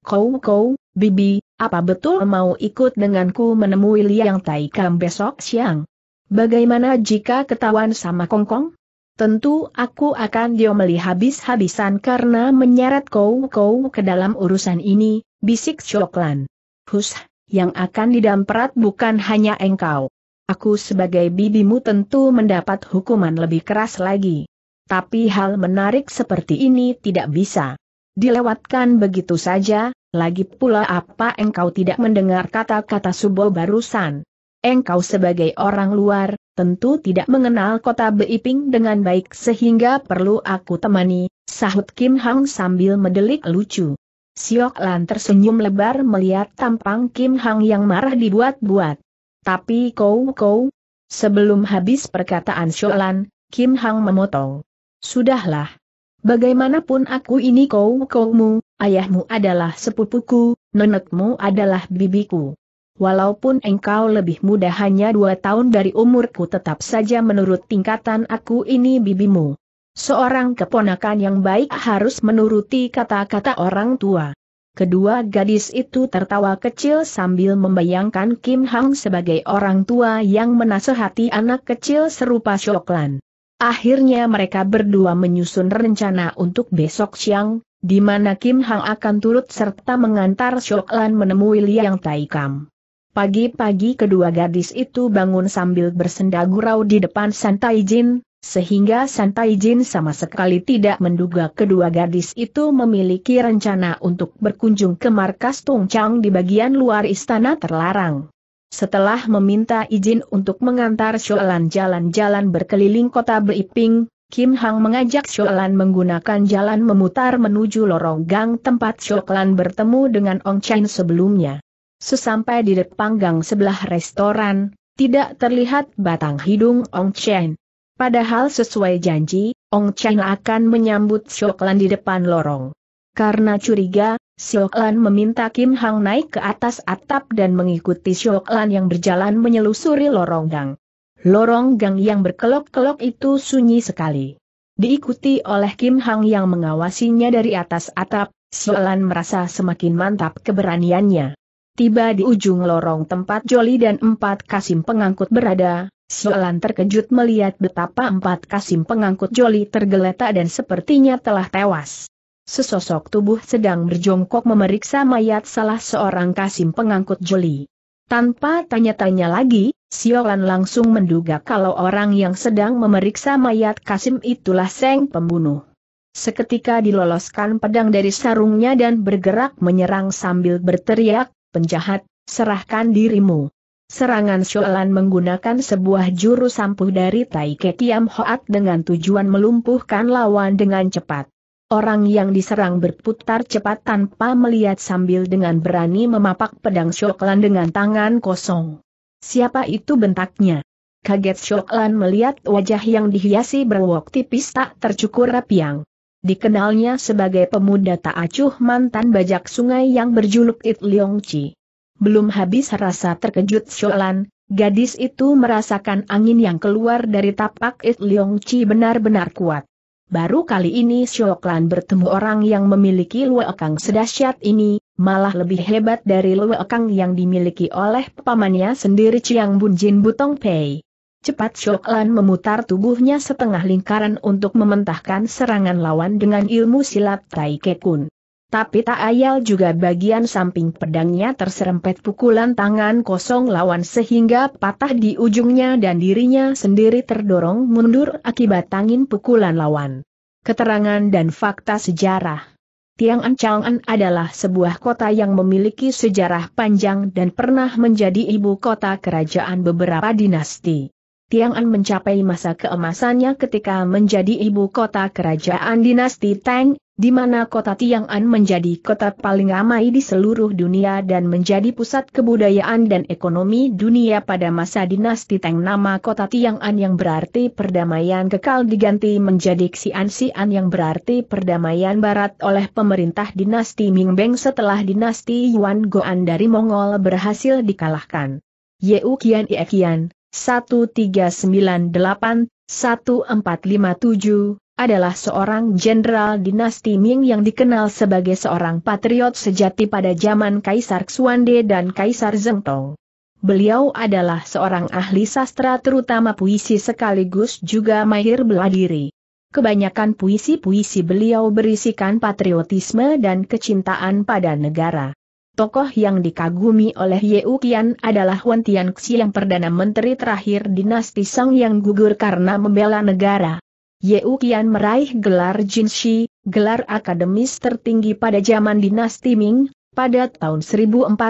Kau kau, Bibi, apa betul mau ikut denganku menemui Liang Taikam besok siang? Bagaimana jika ketahuan sama Kongkong? Tentu aku akan diomeli habis-habisan karena menyeret kau-kau ke dalam urusan ini, bisik Coklan. Hus, yang akan didamperat bukan hanya engkau. Aku sebagai bibimu tentu mendapat hukuman lebih keras lagi. Tapi hal menarik seperti ini tidak bisa dilewatkan begitu saja, lagi pula apa engkau tidak mendengar kata-kata Subo barusan? Engkau sebagai orang luar, tentu tidak mengenal kota Beiping dengan baik sehingga perlu aku temani, sahut Kim Hang sambil medelik lucu. Siok Lan tersenyum lebar melihat tampang Kim Hang yang marah dibuat-buat. Tapi kau-kau, sebelum habis perkataan Siok Lan, Kim Hang memotong. Sudahlah, Bagaimanapun aku ini kau kaumu, ayahmu adalah sepupuku, nenekmu adalah bibiku. Walaupun engkau lebih muda hanya dua tahun dari umurku tetap saja menurut tingkatan aku ini bibimu. Seorang keponakan yang baik harus menuruti kata-kata orang tua. Kedua gadis itu tertawa kecil sambil membayangkan Kim Hang sebagai orang tua yang menasehati anak kecil serupa Shoklan. Akhirnya mereka berdua menyusun rencana untuk besok siang, di mana Kim Hang akan turut serta mengantar Shok Lan menemui Liang Tai Kam. Pagi-pagi kedua gadis itu bangun sambil bersenda gurau di depan Santai Jin, sehingga Santai Jin sama sekali tidak menduga kedua gadis itu memiliki rencana untuk berkunjung ke markas Tung Chang di bagian luar istana terlarang. Setelah meminta izin untuk mengantar Shoelan jalan-jalan berkeliling kota Beiping, Kim Hang mengajak Shoelan menggunakan jalan memutar menuju lorong gang tempat Shoelan bertemu dengan Ong Chen sebelumnya. Sesampai di depan gang sebelah restoran, tidak terlihat batang hidung Ong Chen. Padahal sesuai janji, Ong Chen akan menyambut Shoelan di depan lorong. Karena curiga, Siok meminta Kim Hang naik ke atas atap dan mengikuti Siok yang berjalan menyelusuri lorong gang. Lorong gang yang berkelok-kelok itu sunyi sekali. Diikuti oleh Kim Hang yang mengawasinya dari atas atap, Siok merasa semakin mantap keberaniannya. Tiba di ujung lorong tempat Joli dan empat kasim pengangkut berada, Soalan terkejut melihat betapa empat kasim pengangkut Joli tergeletak dan sepertinya telah tewas sesosok tubuh sedang berjongkok memeriksa mayat salah seorang kasim pengangkut joli. Tanpa tanya-tanya lagi, Siolan langsung menduga kalau orang yang sedang memeriksa mayat Kasim itulah Seng pembunuh. Seketika diloloskan pedang dari sarungnya dan bergerak menyerang sambil berteriak, penjahat, serahkan dirimu. Serangan Siolan menggunakan sebuah jurus ampuh dari Tai Tiam Hoat dengan tujuan melumpuhkan lawan dengan cepat. Orang yang diserang berputar cepat tanpa melihat sambil dengan berani memapak pedang Shoklan dengan tangan kosong. Siapa itu bentaknya? Kaget Shoklan melihat wajah yang dihiasi berwok tipis tak tercukur rapiang. Dikenalnya sebagai pemuda tak acuh mantan bajak sungai yang berjuluk It Leong Chi. Belum habis rasa terkejut Shoklan, gadis itu merasakan angin yang keluar dari tapak It Leong Chi benar-benar kuat. Baru kali ini Sioklan bertemu orang yang memiliki luekang sedahsyat ini, malah lebih hebat dari luekang yang dimiliki oleh pamannya sendiri Chiang Bunjin Butong Pei. Cepat Sioklan memutar tubuhnya setengah lingkaran untuk mementahkan serangan lawan dengan ilmu silat Tai Kekun. Tapi tak ayal juga bagian samping pedangnya terserempet pukulan tangan kosong lawan sehingga patah di ujungnya dan dirinya sendiri terdorong mundur akibat tangin pukulan lawan. Keterangan dan fakta sejarah Tiang Ancangan adalah sebuah kota yang memiliki sejarah panjang dan pernah menjadi ibu kota kerajaan beberapa dinasti. Tiang An mencapai masa keemasannya ketika menjadi ibu kota kerajaan dinasti Tang, di mana kota Tiang An menjadi kota paling ramai di seluruh dunia dan menjadi pusat kebudayaan dan ekonomi dunia pada masa dinasti Tang. Nama kota Tiang An yang berarti perdamaian kekal diganti menjadi Xian-Xian yang berarti perdamaian barat oleh pemerintah dinasti Ming-Beng setelah dinasti Yuan Goan dari Mongol berhasil dikalahkan. Yeu Qian Ye Qian 1398-1457, adalah seorang jenderal dinasti Ming yang dikenal sebagai seorang patriot sejati pada zaman Kaisar Xuande dan Kaisar Zhengtong. Beliau adalah seorang ahli sastra terutama puisi sekaligus juga mahir bela diri. Kebanyakan puisi-puisi beliau berisikan patriotisme dan kecintaan pada negara. Tokoh yang dikagumi oleh Ye Qian adalah Wen Tianxi yang Perdana Menteri terakhir dinasti Song yang gugur karena membela negara. Ye Qian meraih gelar Jinshi, gelar akademis tertinggi pada zaman dinasti Ming, pada tahun 1421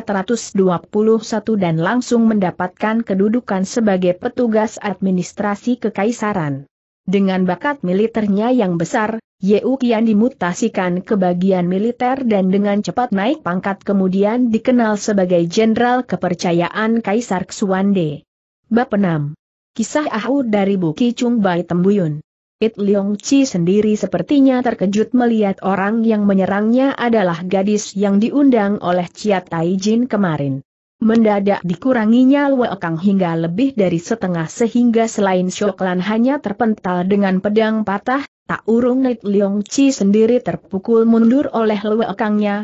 dan langsung mendapatkan kedudukan sebagai petugas administrasi kekaisaran. Dengan bakat militernya yang besar, Yeu Qian dimutasikan ke bagian militer dan dengan cepat naik pangkat kemudian dikenal sebagai Jenderal Kepercayaan Kaisar Xuande. Bab 6. Kisah Ahu dari Buki Chung Bai Tembuyun. It Leong Chi sendiri sepertinya terkejut melihat orang yang menyerangnya adalah gadis yang diundang oleh Chia Tai Jin kemarin. Mendadak dikuranginya Lue hingga lebih dari setengah sehingga selain Shoklan hanya terpental dengan pedang patah, tak urung Nek Leong Chi sendiri terpukul mundur oleh Lue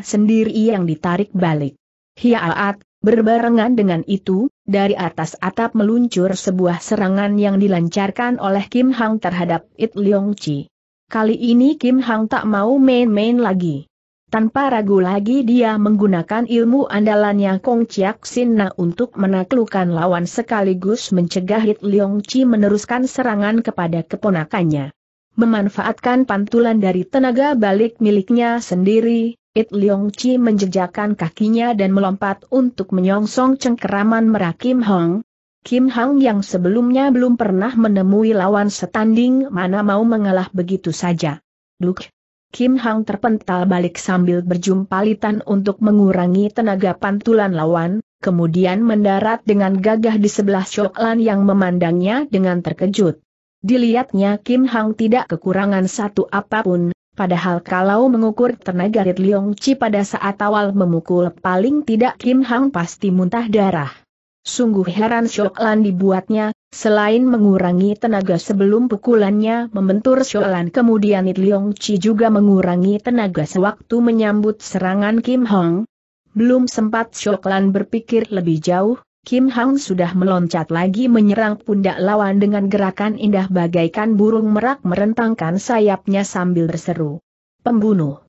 sendiri yang ditarik balik. Hiaat, berbarengan dengan itu, dari atas atap meluncur sebuah serangan yang dilancarkan oleh Kim Hang terhadap It Leong Chi. Kali ini Kim Hang tak mau main-main lagi. Tanpa ragu lagi dia menggunakan ilmu andalannya Kong Chiak Sinna untuk menaklukkan lawan sekaligus mencegah Hit Leong Chi meneruskan serangan kepada keponakannya. Memanfaatkan pantulan dari tenaga balik miliknya sendiri, It Leong Chi menjejakkan kakinya dan melompat untuk menyongsong cengkeraman merah Kim Hong. Kim Hong yang sebelumnya belum pernah menemui lawan setanding mana mau mengalah begitu saja. Duk! Kim Hang terpental balik sambil berjumpalitan untuk mengurangi tenaga pantulan lawan, kemudian mendarat dengan gagah di sebelah Shok yang memandangnya dengan terkejut. Dilihatnya Kim Hang tidak kekurangan satu apapun, padahal kalau mengukur tenaga Rit Leong Chi pada saat awal memukul paling tidak Kim Hang pasti muntah darah. Sungguh heran Shoklan dibuatnya, Selain mengurangi tenaga sebelum pukulannya membentur Sholan kemudian It Leong Chi juga mengurangi tenaga sewaktu menyambut serangan Kim Hong. Belum sempat Sholan berpikir lebih jauh, Kim Hong sudah meloncat lagi menyerang pundak lawan dengan gerakan indah bagaikan burung merak merentangkan sayapnya sambil berseru. Pembunuh!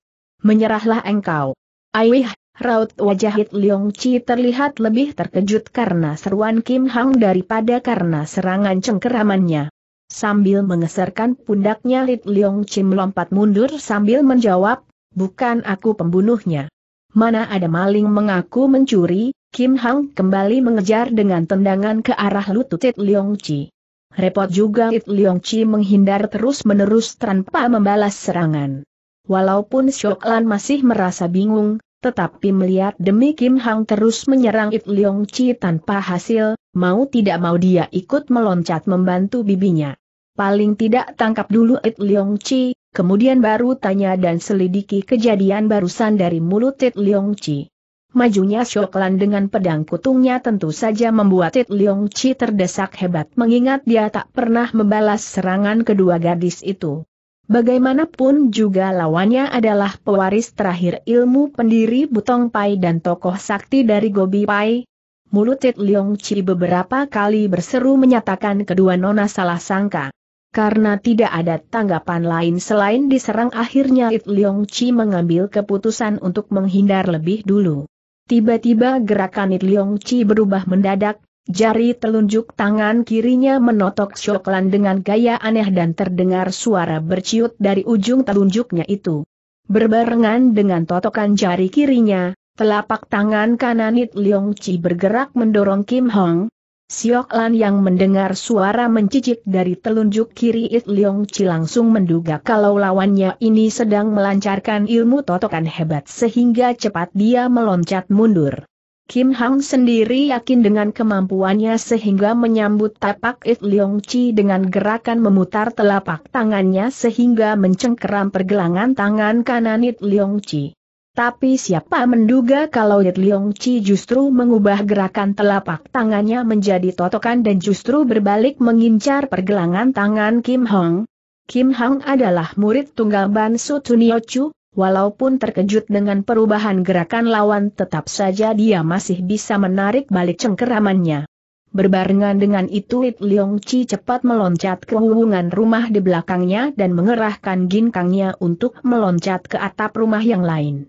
Menyerahlah engkau! Aih! Raut wajah Hit Leong Chi terlihat lebih terkejut karena seruan Kim Hang daripada karena serangan cengkeramannya. Sambil mengeserkan pundaknya Hit Leong Chi melompat mundur sambil menjawab, bukan aku pembunuhnya. Mana ada maling mengaku mencuri, Kim Hang kembali mengejar dengan tendangan ke arah lutut Hit Leong Chi. Repot juga Hit Leong Chi menghindar terus-menerus tanpa membalas serangan. Walaupun Shok masih merasa bingung, tetapi melihat demi Kim Hang terus menyerang It Leong Chi tanpa hasil, mau tidak mau dia ikut meloncat membantu bibinya. Paling tidak tangkap dulu It Leong Chi, kemudian baru tanya dan selidiki kejadian barusan dari mulut It Leong Chi. Majunya Shoklan dengan pedang kutungnya tentu saja membuat It Leong Chi terdesak hebat mengingat dia tak pernah membalas serangan kedua gadis itu. Bagaimanapun juga lawannya adalah pewaris terakhir ilmu pendiri Butong Pai dan tokoh sakti dari Gobi Pai. Mulut Tit Leong Chi beberapa kali berseru menyatakan kedua nona salah sangka. Karena tidak ada tanggapan lain selain diserang akhirnya It Leong Chi mengambil keputusan untuk menghindar lebih dulu. Tiba-tiba gerakan It Leong Chi berubah mendadak Jari telunjuk tangan kirinya menotok Shoklan dengan gaya aneh dan terdengar suara berciut dari ujung telunjuknya itu. Berbarengan dengan totokan jari kirinya, telapak tangan kanan It Leong Chi bergerak mendorong Kim Hong. Sioklan yang mendengar suara mencicit dari telunjuk kiri It Leong Chi langsung menduga kalau lawannya ini sedang melancarkan ilmu totokan hebat sehingga cepat dia meloncat mundur. Kim Hong sendiri yakin dengan kemampuannya sehingga menyambut tapak It Leong Chi dengan gerakan memutar telapak tangannya sehingga mencengkeram pergelangan tangan kanan It Leong Chi. Tapi siapa menduga kalau It Leong Chi justru mengubah gerakan telapak tangannya menjadi totokan dan justru berbalik mengincar pergelangan tangan Kim Hong. Kim Hong adalah murid tunggal Ban Su Tunio Chu, Walaupun terkejut dengan perubahan gerakan lawan tetap saja dia masih bisa menarik balik cengkeramannya. Berbarengan dengan itu It Leong Chi cepat meloncat ke hubungan rumah di belakangnya dan mengerahkan ginkangnya untuk meloncat ke atap rumah yang lain.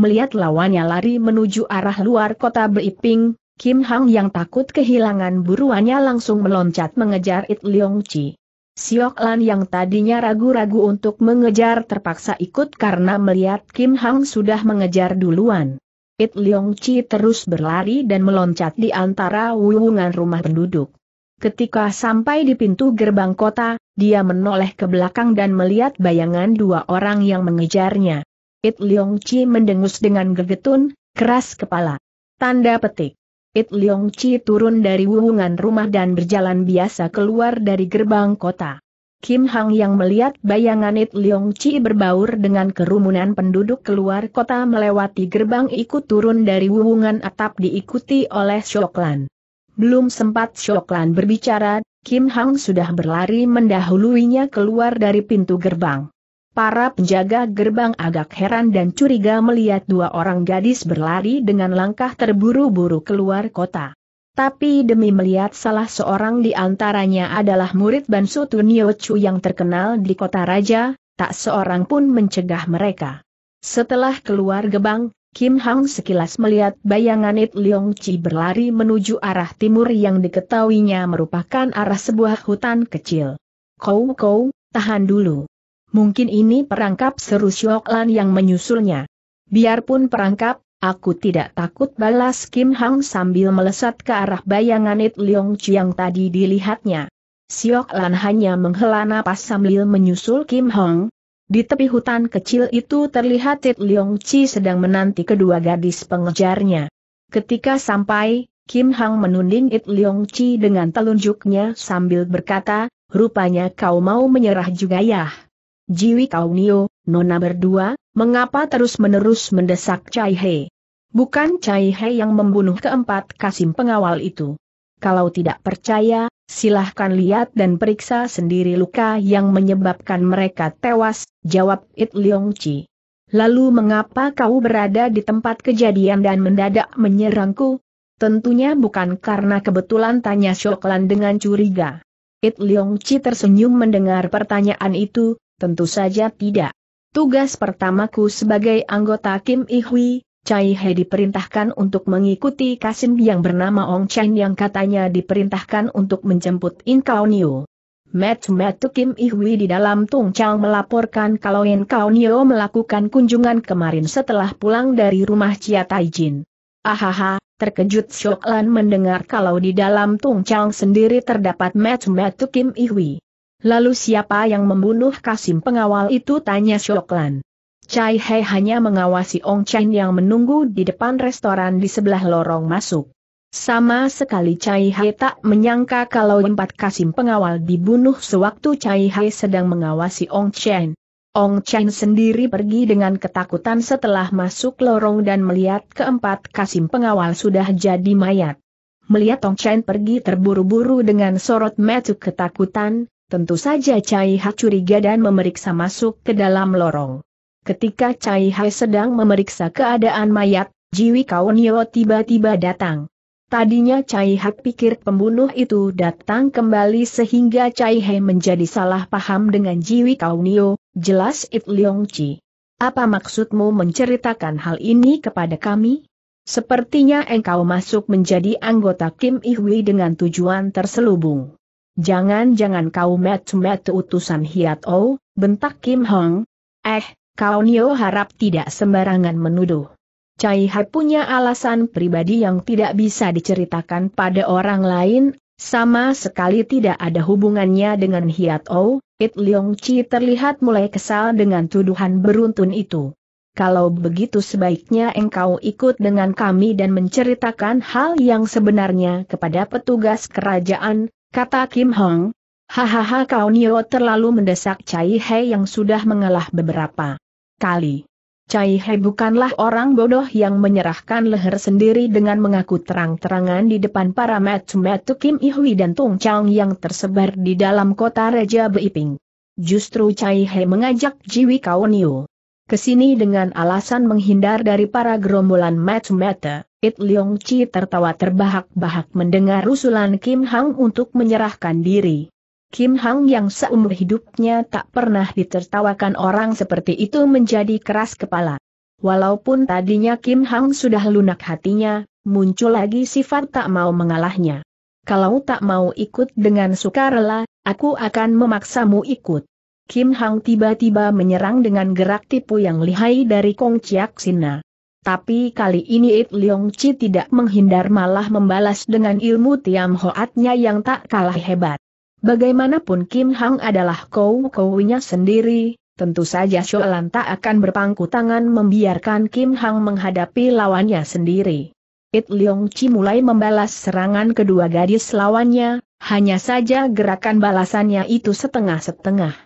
Melihat lawannya lari menuju arah luar kota Beiping, Kim Hang yang takut kehilangan buruannya langsung meloncat mengejar It Leong Chi. Siok Lan yang tadinya ragu-ragu untuk mengejar terpaksa ikut karena melihat Kim Hang sudah mengejar duluan. It Leong Chi terus berlari dan meloncat di antara wulungan rumah penduduk. Ketika sampai di pintu gerbang kota, dia menoleh ke belakang dan melihat bayangan dua orang yang mengejarnya. It Leong Chi mendengus dengan gegetun, keras kepala. Tanda petik. It Leong Chi turun dari wuhungan rumah dan berjalan biasa keluar dari gerbang kota. Kim Hang yang melihat bayangan It Leong Chi berbaur dengan kerumunan penduduk keluar kota melewati gerbang ikut turun dari wuhungan atap diikuti oleh Shoklan. Belum sempat Shoklan berbicara, Kim Hang sudah berlari mendahuluinya keluar dari pintu gerbang. Para penjaga gerbang agak heran dan curiga melihat dua orang gadis berlari dengan langkah terburu-buru keluar kota. Tapi demi melihat salah seorang di antaranya adalah murid Bansu Tunio Chu yang terkenal di kota raja, tak seorang pun mencegah mereka. Setelah keluar gebang, Kim Hang sekilas melihat bayangan It Leong Chi berlari menuju arah timur yang diketahuinya merupakan arah sebuah hutan kecil. Kau kau, tahan dulu mungkin ini perangkap seru Syok Lan yang menyusulnya. Biarpun perangkap, aku tidak takut balas Kim Hang sambil melesat ke arah bayangan It Leong yang tadi dilihatnya. Siok Lan hanya menghela napas sambil menyusul Kim Hong. Di tepi hutan kecil itu terlihat It Leong Chi sedang menanti kedua gadis pengejarnya. Ketika sampai, Kim Hang menuding It Leong Chi dengan telunjuknya sambil berkata, rupanya kau mau menyerah juga ya? Jiwi Kau Nio, Nona berdua, mengapa terus-menerus mendesak Chai He? Bukan Chai He yang membunuh keempat kasim pengawal itu. Kalau tidak percaya, silahkan lihat dan periksa sendiri luka yang menyebabkan mereka tewas, jawab It Leong Chi. Lalu mengapa kau berada di tempat kejadian dan mendadak menyerangku? Tentunya bukan karena kebetulan tanya Shoklan dengan curiga. It Leong Chi tersenyum mendengar pertanyaan itu, Tentu saja tidak. Tugas pertamaku sebagai anggota Kim Ihui, Chai He diperintahkan untuk mengikuti Kasim yang bernama Ong Chen yang katanya diperintahkan untuk menjemput In Kao Niu. Met Met Kim Ihui di dalam Tung Chao melaporkan kalau In Kao Niu melakukan kunjungan kemarin setelah pulang dari rumah Chia Taijin. Ahaha, terkejut Shok Lan mendengar kalau di dalam Tung Chao sendiri terdapat Met Met Kim Ihui. Lalu siapa yang membunuh Kasim pengawal itu tanya Syoklan. Chai He hanya mengawasi Ong Chen yang menunggu di depan restoran di sebelah lorong masuk. Sama sekali Chai He tak menyangka kalau empat Kasim pengawal dibunuh sewaktu Chai He sedang mengawasi Ong Chen. Ong Chen sendiri pergi dengan ketakutan setelah masuk lorong dan melihat keempat kasim pengawal sudah jadi mayat. Melihat Ong Chen pergi terburu-buru dengan sorot mata ketakutan, Tentu saja Cai Ha curiga dan memeriksa masuk ke dalam lorong. Ketika Cai Hai sedang memeriksa keadaan mayat, Jiwi Kaonyo tiba-tiba datang. Tadinya Cai Ha pikir pembunuh itu datang kembali sehingga Cai Hai menjadi salah paham dengan Jiwi Kaunio, jelas It Leong Chi. Apa maksudmu menceritakan hal ini kepada kami? Sepertinya engkau masuk menjadi anggota Kim Ihui dengan tujuan terselubung. Jangan-jangan kau met-met utusan Hiat Oh, bentak Kim Hong. Eh, kau Nio harap tidak sembarangan menuduh. Cai Hai punya alasan pribadi yang tidak bisa diceritakan pada orang lain, sama sekali tidak ada hubungannya dengan Hiat ou. It Leong Chi terlihat mulai kesal dengan tuduhan beruntun itu. Kalau begitu sebaiknya engkau ikut dengan kami dan menceritakan hal yang sebenarnya kepada petugas kerajaan, kata Kim Hong. Hahaha kau Nio terlalu mendesak Cai He yang sudah mengalah beberapa kali. Cai He bukanlah orang bodoh yang menyerahkan leher sendiri dengan mengaku terang-terangan di depan para metu-metu Kim Ihui dan Tung Chang yang tersebar di dalam kota Raja Beiping. Justru Cai He mengajak Jiwi Kau Nio sini dengan alasan menghindar dari para gerombolan metu-metu. It Leong Chi tertawa terbahak-bahak mendengar usulan Kim Hang untuk menyerahkan diri. Kim Hang yang seumur hidupnya tak pernah ditertawakan orang seperti itu menjadi keras kepala. Walaupun tadinya Kim Hang sudah lunak hatinya, muncul lagi sifat tak mau mengalahnya. Kalau tak mau ikut dengan sukarela, aku akan memaksamu ikut. Kim Hang tiba-tiba menyerang dengan gerak tipu yang lihai dari Kong Chiak Sina. Tapi kali ini It Leong Chi tidak menghindar malah membalas dengan ilmu Tiam Hoatnya yang tak kalah hebat. Bagaimanapun Kim Hang adalah kou kouinya sendiri, tentu saja Shoalan tak akan berpangku tangan membiarkan Kim Hang menghadapi lawannya sendiri. It Leong Chi mulai membalas serangan kedua gadis lawannya, hanya saja gerakan balasannya itu setengah-setengah.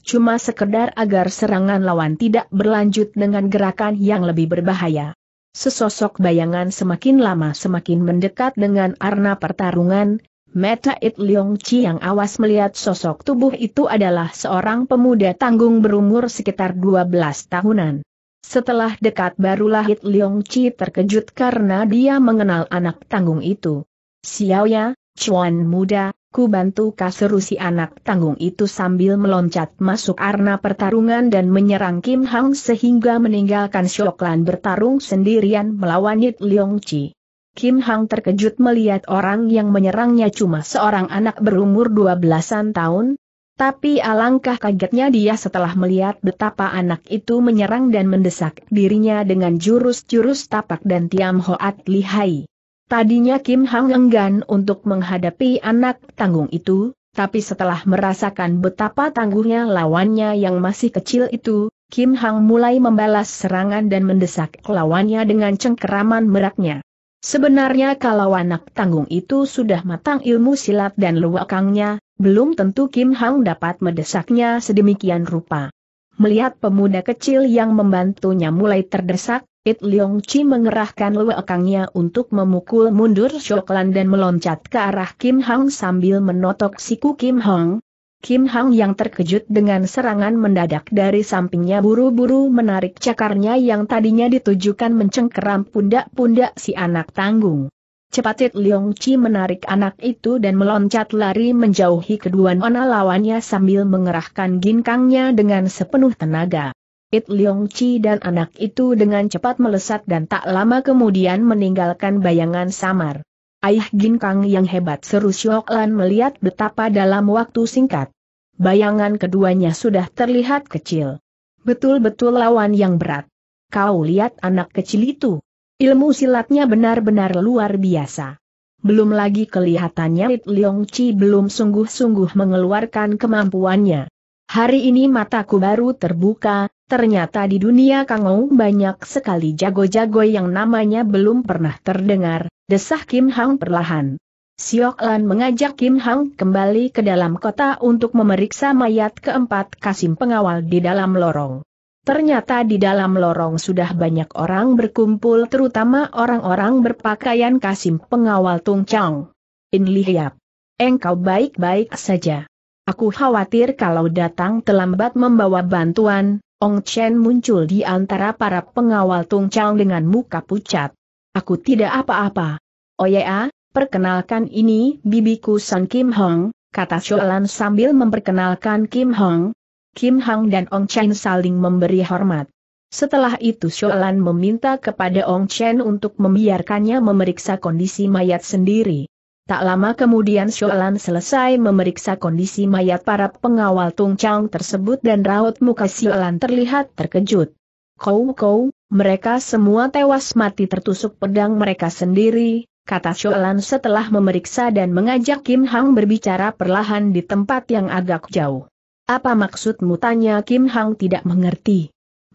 Cuma sekedar agar serangan lawan tidak berlanjut dengan gerakan yang lebih berbahaya. Sesosok bayangan semakin lama semakin mendekat dengan arna pertarungan, Meta It Leong Chi yang awas melihat sosok tubuh itu adalah seorang pemuda tanggung berumur sekitar 12 tahunan. Setelah dekat barulah It Leong Chi terkejut karena dia mengenal anak tanggung itu. Xiaoya, Chuan muda, Ku bantu kaseru si anak tanggung itu sambil meloncat masuk arena pertarungan dan menyerang Kim Hang sehingga meninggalkan Shoklan bertarung sendirian melawan Yit Leong Chi. Kim Hang terkejut melihat orang yang menyerangnya cuma seorang anak berumur dua belasan tahun, tapi alangkah kagetnya dia setelah melihat betapa anak itu menyerang dan mendesak dirinya dengan jurus-jurus tapak dan Tiam Hoat Lihai. Tadinya Kim Hang enggan untuk menghadapi anak tanggung itu, tapi setelah merasakan betapa tangguhnya lawannya yang masih kecil itu, Kim Hang mulai membalas serangan dan mendesak lawannya dengan cengkeraman meraknya. Sebenarnya kalau anak tanggung itu sudah matang ilmu silat dan luakangnya, belum tentu Kim Hang dapat mendesaknya sedemikian rupa. Melihat pemuda kecil yang membantunya mulai terdesak, It Leong Chi mengerahkan lewekangnya untuk memukul mundur Shoklan dan meloncat ke arah Kim Hang sambil menotok siku Kim Hang. Kim Hang yang terkejut dengan serangan mendadak dari sampingnya buru-buru menarik cakarnya yang tadinya ditujukan mencengkeram pundak-pundak si anak tanggung. Cepat It Leong Chi menarik anak itu dan meloncat lari menjauhi kedua nona lawannya sambil mengerahkan ginkangnya dengan sepenuh tenaga. It Leong Chi dan anak itu dengan cepat melesat dan tak lama kemudian meninggalkan bayangan samar. Ayah Kang yang hebat seru Syok Lan melihat betapa dalam waktu singkat. Bayangan keduanya sudah terlihat kecil. Betul-betul lawan yang berat. Kau lihat anak kecil itu. Ilmu silatnya benar-benar luar biasa. Belum lagi kelihatannya It Leong Chi belum sungguh-sungguh mengeluarkan kemampuannya. Hari ini mataku baru terbuka, Ternyata di dunia Kangou banyak sekali jago-jago yang namanya belum pernah terdengar, desah Kim Hang perlahan. Siok Lan mengajak Kim Hang kembali ke dalam kota untuk memeriksa mayat keempat Kasim pengawal di dalam lorong. Ternyata di dalam lorong sudah banyak orang berkumpul terutama orang-orang berpakaian Kasim pengawal Tung Chang. In Lihiap. Engkau baik-baik saja. Aku khawatir kalau datang terlambat membawa bantuan, Ong Chen muncul di antara para pengawal Tung Chang dengan muka pucat. Aku tidak apa-apa. Oh ya, perkenalkan ini bibiku San Kim Hong, kata Sholan sambil memperkenalkan Kim Hong. Kim Hong dan Ong Chen saling memberi hormat. Setelah itu Sholan meminta kepada Ong Chen untuk membiarkannya memeriksa kondisi mayat sendiri. Tak lama kemudian Shoalan selesai memeriksa kondisi mayat para pengawal Tung Chang tersebut dan raut muka Shoalan terlihat terkejut. Kau-kau, mereka semua tewas mati tertusuk pedang mereka sendiri, kata Shoalan setelah memeriksa dan mengajak Kim Hang berbicara perlahan di tempat yang agak jauh. Apa maksudmu tanya Kim Hang tidak mengerti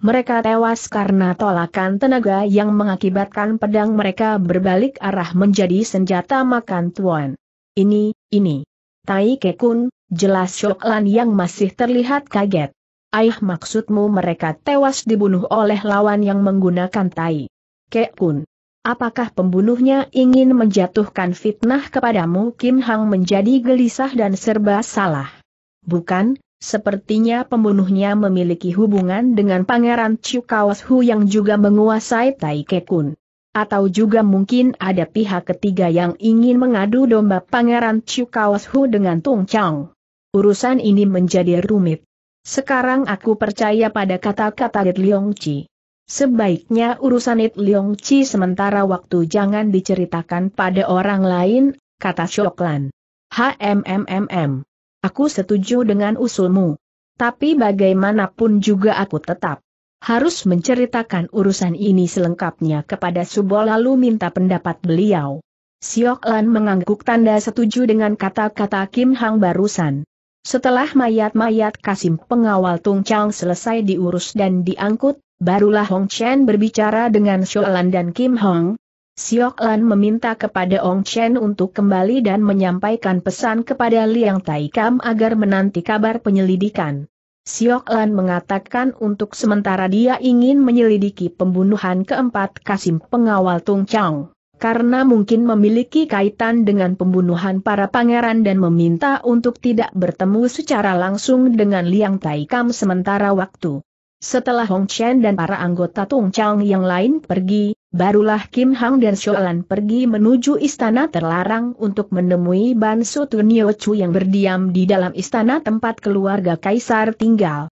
mereka tewas karena tolakan tenaga yang mengakibatkan pedang mereka berbalik arah menjadi senjata makan tuan. Ini, ini. Tai Kekun, jelas Shoklan yang masih terlihat kaget. Ayah maksudmu mereka tewas dibunuh oleh lawan yang menggunakan Tai Kekun. Apakah pembunuhnya ingin menjatuhkan fitnah kepadamu? Kim Hang menjadi gelisah dan serba salah. Bukan, Sepertinya pembunuhnya memiliki hubungan dengan Pangeran Chukawas Hu yang juga menguasai Tai Kekun. Atau juga mungkin ada pihak ketiga yang ingin mengadu domba Pangeran Chukawas Hu dengan Tung Chang. Urusan ini menjadi rumit. Sekarang aku percaya pada kata-kata It Leong Chi. Sebaiknya urusan It Leong Chi sementara waktu jangan diceritakan pada orang lain, kata Shoklan. HMMMM. Aku setuju dengan usulmu. Tapi bagaimanapun juga aku tetap harus menceritakan urusan ini selengkapnya kepada Subo lalu minta pendapat beliau. Siok Lan mengangguk tanda setuju dengan kata-kata Kim Hang barusan. Setelah mayat-mayat Kasim pengawal Tung Chang selesai diurus dan diangkut, barulah Hong Chen berbicara dengan Siok Lan dan Kim Hong, Siok Lan meminta kepada Ong Chen untuk kembali dan menyampaikan pesan kepada Liang Taikam agar menanti kabar penyelidikan. Siok Lan mengatakan untuk sementara dia ingin menyelidiki pembunuhan keempat Kasim pengawal Tung Chang, karena mungkin memiliki kaitan dengan pembunuhan para pangeran dan meminta untuk tidak bertemu secara langsung dengan Liang Taikam sementara waktu. Setelah Hong Chen dan para anggota Tung Chang yang lain pergi, Barulah Kim Hang dan Shoalan pergi menuju istana terlarang untuk menemui Ban Sotunio Chu yang berdiam di dalam istana tempat keluarga kaisar tinggal.